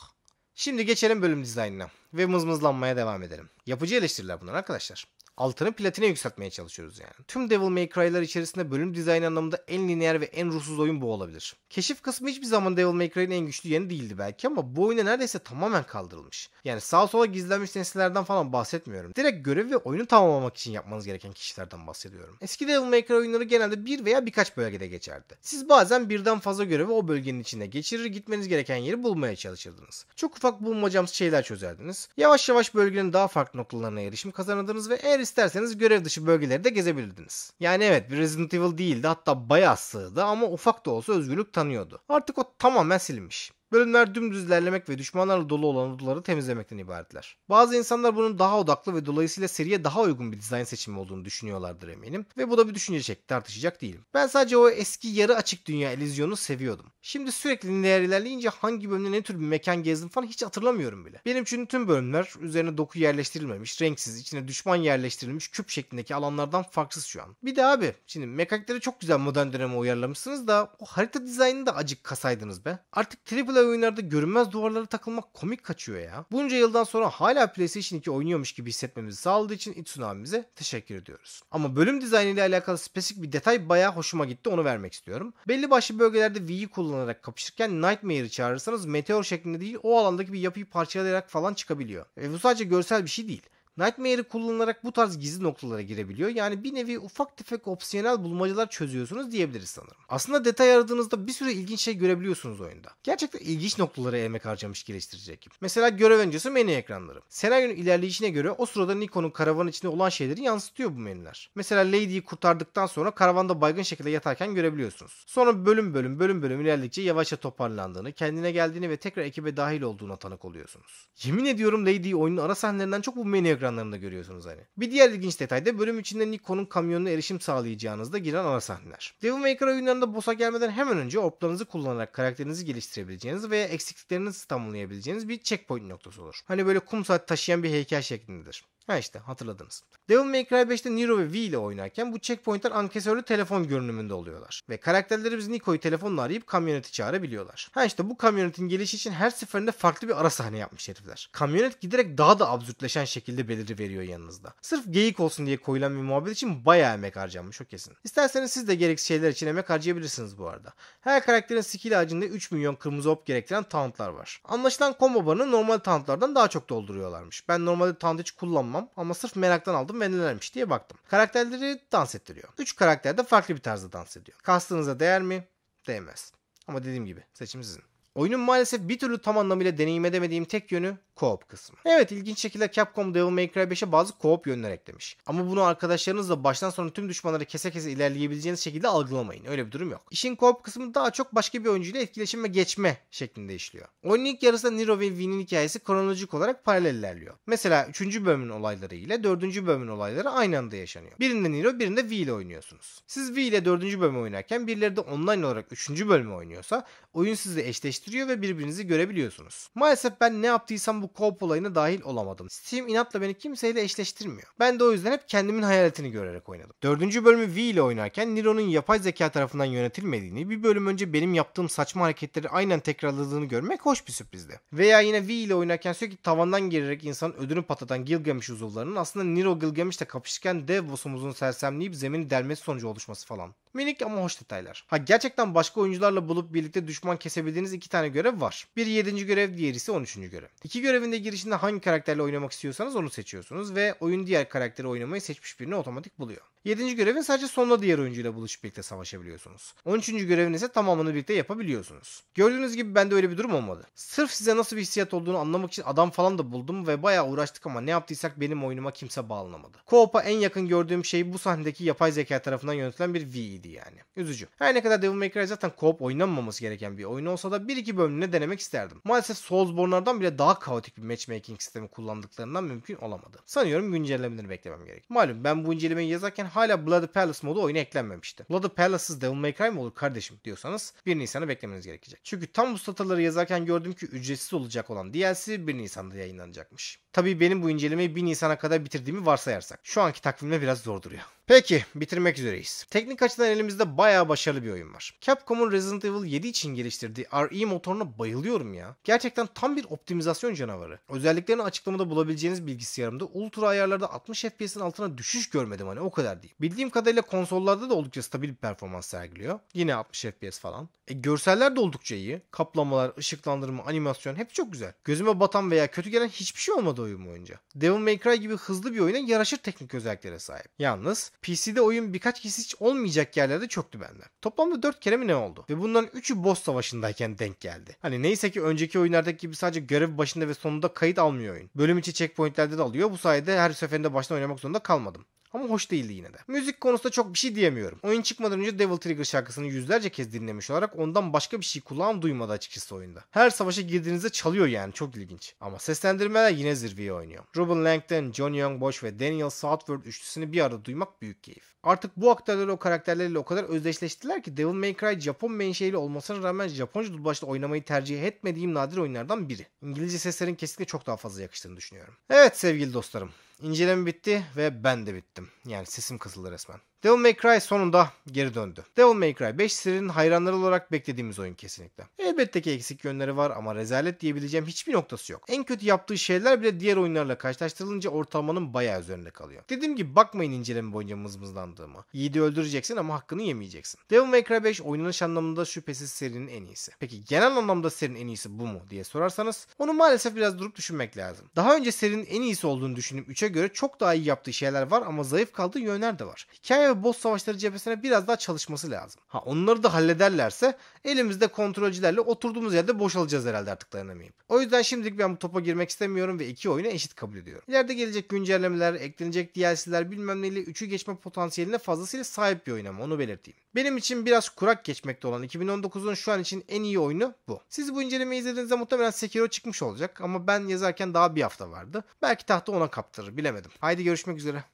A: Şimdi geçelim bölüm dizaynına ve mızmızlanmaya devam edelim. Yapıcı eleştiriler bunlar arkadaşlar altını platine yükseltmeye çalışıyoruz yani. Tüm Devil May Cry'lar içerisinde bölüm dizaynı anlamında en lineer ve en ruhsuz oyun bu olabilir. Keşif kısmı hiçbir zaman Devil May Cry'in en güçlü yeri değildi belki ama bu oyuna neredeyse tamamen kaldırılmış. Yani sağa sola gizlenmiş nesnelerden falan bahsetmiyorum. Direkt görev ve oyunu tamamlamak için yapmanız gereken kişilerden bahsediyorum. Eski Devil May Cry oyunları genelde bir veya birkaç bölgede geçerdi. Siz bazen birden fazla görevi o bölgenin içinde geçirir gitmeniz gereken yeri bulmaya çalışırdınız. Çok ufak bulmacamsı şeyler çözerdiniz. Yavaş yavaş bölgenin daha farklı noktalarına erişim kazanırdınız ve eğer isterseniz görev dışı bölgeleri de gezebilirdiniz. Yani evet bir Resident Evil değildi hatta bayağı sığdı ama ufak da olsa özgürlük tanıyordu. Artık o tamamen silinmiş. Bölümler dümdüz ilerlemek ve düşmanlarla dolu olan orduları temizlemekten ibaretler. Bazı insanlar bunun daha odaklı ve dolayısıyla seriye daha uygun bir dizayn seçimi olduğunu düşünüyorlardır eminim ve bu da bir düşünce çekti tartışacak değilim. Ben sadece o eski yarı açık dünya elizyonu seviyordum. Şimdi sürekli lineer ilerleyince hangi bölümde ne tür bir mekan gezdim falan hiç hatırlamıyorum bile. Benim için tüm bölümler üzerine doku yerleştirilmemiş, renksiz, içine düşman yerleştirilmiş küp şeklindeki alanlardan farksız şu an. Bir de abi şimdi mekanikleri çok güzel modern döneme uyarlamışsınız da o harita dizaynını da acık kasaydınız be. Artık triple Multiplayer oyunlarda görünmez duvarlara takılmak komik kaçıyor ya. Bunca yıldan sonra hala PlayStation 2 oynuyormuş gibi hissetmemizi sağladığı için Itsun abimize teşekkür ediyoruz. Ama bölüm dizaynı ile alakalı spesifik bir detay bayağı hoşuma gitti onu vermek istiyorum. Belli başlı bölgelerde V'yi kullanarak kapışırken Nightmare'ı çağırırsanız meteor şeklinde değil o alandaki bir yapıyı parçalayarak falan çıkabiliyor. Ve bu sadece görsel bir şey değil. Nightmare'i kullanarak bu tarz gizli noktalara girebiliyor. Yani bir nevi ufak tefek opsiyonel bulmacalar çözüyorsunuz diyebiliriz sanırım. Aslında detay aradığınızda bir sürü ilginç şey görebiliyorsunuz oyunda. Gerçekten ilginç noktalara emek harcamış geliştirecek ekip. Mesela görev öncesi menü ekranları. Senaryonun ilerleyişine göre o sırada Nikon'un karavan içinde olan şeyleri yansıtıyor bu menüler. Mesela Lady'yi kurtardıktan sonra karavanda baygın şekilde yatarken görebiliyorsunuz. Sonra bölüm bölüm bölüm bölüm ilerledikçe yavaşça toparlandığını, kendine geldiğini ve tekrar ekibe dahil olduğuna tanık oluyorsunuz. Yemin ediyorum Lady oyunun ara sahnelerinden çok bu menü ekranı ekranlarında görüyorsunuz hani. Bir diğer ilginç detay da bölüm içinde Nikon'un kamyonuna erişim sağlayacağınızda giren ana sahneler. Devil May Cry oyunlarında boss'a gelmeden hemen önce oplarınızı kullanarak karakterinizi geliştirebileceğiniz veya eksikliklerinizi tamamlayabileceğiniz bir checkpoint noktası olur. Hani böyle kum saat taşıyan bir heykel şeklindedir. Ha işte hatırladınız. Devil May Cry 5'te Nero ve V ile oynarken bu checkpointler ankesörlü telefon görünümünde oluyorlar. Ve karakterlerimiz Nico'yu telefonla arayıp kamyoneti çağırabiliyorlar. Ha işte bu kamyonetin gelişi için her seferinde farklı bir ara sahne yapmış herifler. Kamyonet giderek daha da absürtleşen şekilde beliri veriyor yanınızda. Sırf geyik olsun diye koyulan bir muhabbet için baya emek harcanmış o kesin. İsterseniz siz de gereksiz şeyler için emek harcayabilirsiniz bu arada. Her karakterin skill ağacında 3 milyon kırmızı op gerektiren tauntlar var. Anlaşılan combo barını normal tauntlardan daha çok dolduruyorlarmış. Ben normalde taunt hiç kullanmam almam ama sırf meraktan aldım ve nelermiş diye baktım. Karakterleri dans ettiriyor. Üç karakter de farklı bir tarzda dans ediyor. Kastınıza değer mi? Değmez. Ama dediğim gibi seçim sizin. Oyunun maalesef bir türlü tam anlamıyla deneyim edemediğim tek yönü co-op kısmı. Evet ilginç şekilde Capcom Devil May Cry 5'e bazı co-op yönler eklemiş. Ama bunu arkadaşlarınızla baştan sona tüm düşmanları kese kese ilerleyebileceğiniz şekilde algılamayın. Öyle bir durum yok. İşin co-op kısmı daha çok başka bir oyuncuyla etkileşim ve geçme şeklinde işliyor. Oyunun ilk yarısında Nero ve Win'in hikayesi kronolojik olarak paralel ilerliyor. Mesela 3. bölümün olayları ile 4. bölümün olayları aynı anda yaşanıyor. Birinde Nero, birinde V ile oynuyorsunuz. Siz V ile 4. bölümü oynarken birileri de online olarak 3. bölümü oynuyorsa oyun sizi eşleştiriyor ve birbirinizi görebiliyorsunuz. Maalesef ben ne yaptıysam bu co-op olayına dahil olamadım. Steam inatla beni kimseyle eşleştirmiyor. Ben de o yüzden hep kendimin hayaletini görerek oynadım. Dördüncü bölümü V ile oynarken Nero'nun yapay zeka tarafından yönetilmediğini, bir bölüm önce benim yaptığım saçma hareketleri aynen tekrarladığını görmek hoş bir sürprizdi. Veya yine V ile oynarken sürekli tavandan gererek insan ödünü patlatan Gilgamesh uzuvlarının aslında Nero Gilgamesh'le kapışırken dev boss'umuzun sersemleyip zemini delmesi sonucu oluşması falan. Minik ama hoş detaylar. Ha gerçekten başka oyuncularla bulup birlikte düşman kesebildiğiniz iki tane görev var. Biri 7. görev diğeri ise 13. görev. İki görevin de girişinde hangi karakterle oynamak istiyorsanız onu seçiyorsunuz ve oyun diğer karakteri oynamayı seçmiş birini otomatik buluyor. 7. görevin sadece sonunda diğer oyuncuyla buluşup birlikte savaşabiliyorsunuz. 13. görevin ise tamamını birlikte yapabiliyorsunuz. Gördüğünüz gibi bende öyle bir durum olmadı. Sırf size nasıl bir hissiyat olduğunu anlamak için adam falan da buldum ve bayağı uğraştık ama ne yaptıysak benim oyunuma kimse bağlanamadı. Koop'a en yakın gördüğüm şey bu sahnedeki yapay zeka tarafından yönetilen bir V değildi yani. Üzücü. Her ne kadar Devil May Cry zaten co-op oynanmaması gereken bir oyun olsa da 1-2 bölümüne denemek isterdim. Maalesef Soulsborne'lardan bile daha kaotik bir matchmaking sistemi kullandıklarından mümkün olamadı. Sanıyorum güncellemelerini beklemem gerek. Malum ben bu incelemeyi yazarken hala Blood Palace modu oyuna eklenmemişti. Blood Palace'sız Devil May Cry mi olur kardeşim diyorsanız 1 Nisan'ı beklemeniz gerekecek. Çünkü tam bu satırları yazarken gördüm ki ücretsiz olacak olan DLC 1 Nisan'da yayınlanacakmış. Tabii benim bu incelemeyi 1 Nisan'a kadar bitirdiğimi varsayarsak. Şu anki takvimle biraz zor duruyor. Peki bitirmek üzereyiz. Teknik açıdan elimizde bayağı başarılı bir oyun var. Capcom'un Resident Evil 7 için geliştirdiği RE motoruna bayılıyorum ya. Gerçekten tam bir optimizasyon canavarı. Özelliklerini açıklamada bulabileceğiniz bilgisayarımda ultra ayarlarda 60 FPS'in altına düşüş görmedim hani o kadar değil. Bildiğim kadarıyla konsollarda da oldukça stabil bir performans sergiliyor. Yine 60 FPS falan. E, görseller de oldukça iyi. Kaplamalar, ışıklandırma, animasyon hepsi çok güzel. Gözüme batan veya kötü gelen hiçbir şey olmadı oyun boyunca. Devil May Cry gibi hızlı bir oyuna yaraşır teknik özelliklere sahip. Yalnız PC'de oyun birkaç kez hiç olmayacak yerlerde çöktü bende. Toplamda 4 kere mi ne oldu? Ve bunların 3'ü boss savaşındayken denk geldi. Hani neyse ki önceki oyunlardaki gibi sadece görev başında ve sonunda kayıt almıyor oyun. Bölüm içi checkpointlerde de alıyor. Bu sayede her seferinde baştan oynamak zorunda kalmadım. Ama hoş değildi yine de. Müzik konusunda çok bir şey diyemiyorum. Oyun çıkmadan önce Devil Trigger şarkısını yüzlerce kez dinlemiş olarak ondan başka bir şey kulağım duymadı açıkçası oyunda. Her savaşa girdiğinizde çalıyor yani çok ilginç. Ama seslendirmeler yine zirveye oynuyor. Ruben Langton, John Youngbosch ve Daniel Southworth üçlüsünü bir arada duymak büyük keyif. Artık bu aktörler o karakterlerle o kadar özdeşleştiler ki Devil May Cry Japon menşeili olmasına rağmen Japonca dublajla oynamayı tercih etmediğim nadir oyunlardan biri. İngilizce seslerin kesinlikle çok daha fazla yakıştığını düşünüyorum. Evet sevgili dostlarım İnceleme bitti ve ben de bittim. Yani sesim kısıldı resmen. Devil May Cry sonunda geri döndü. Devil May Cry 5 serinin hayranları olarak beklediğimiz oyun kesinlikle. Elbette ki eksik yönleri var ama rezalet diyebileceğim hiçbir noktası yok. En kötü yaptığı şeyler bile diğer oyunlarla karşılaştırılınca ortalamanın bayağı üzerinde kalıyor. Dediğim gibi bakmayın inceleme boyunca mızmızlandığıma. Yiğidi öldüreceksin ama hakkını yemeyeceksin. Devil May Cry 5 oynanış anlamında şüphesiz serinin en iyisi. Peki genel anlamda serinin en iyisi bu mu diye sorarsanız onu maalesef biraz durup düşünmek lazım. Daha önce serinin en iyisi olduğunu düşünüp 3'e göre çok daha iyi yaptığı şeyler var ama zayıf kaldığı yönler de var. Hikaye ve boss savaşları cephesine biraz daha çalışması lazım. Ha onları da hallederlerse elimizde kontrolcülerle oturduğumuz yerde boşalacağız herhalde artık dayanamayıp. O yüzden şimdilik ben bu topa girmek istemiyorum ve iki oyunu eşit kabul ediyorum. İleride gelecek güncellemeler, eklenecek DLC'ler bilmem neyle üçü geçme potansiyeline fazlasıyla sahip bir oyun ama onu belirteyim. Benim için biraz kurak geçmekte olan 2019'un şu an için en iyi oyunu bu. Siz bu incelemeyi izlediğinizde muhtemelen Sekiro çıkmış olacak ama ben yazarken daha bir hafta vardı. Belki tahta ona kaptırır bilemedim. Haydi görüşmek üzere.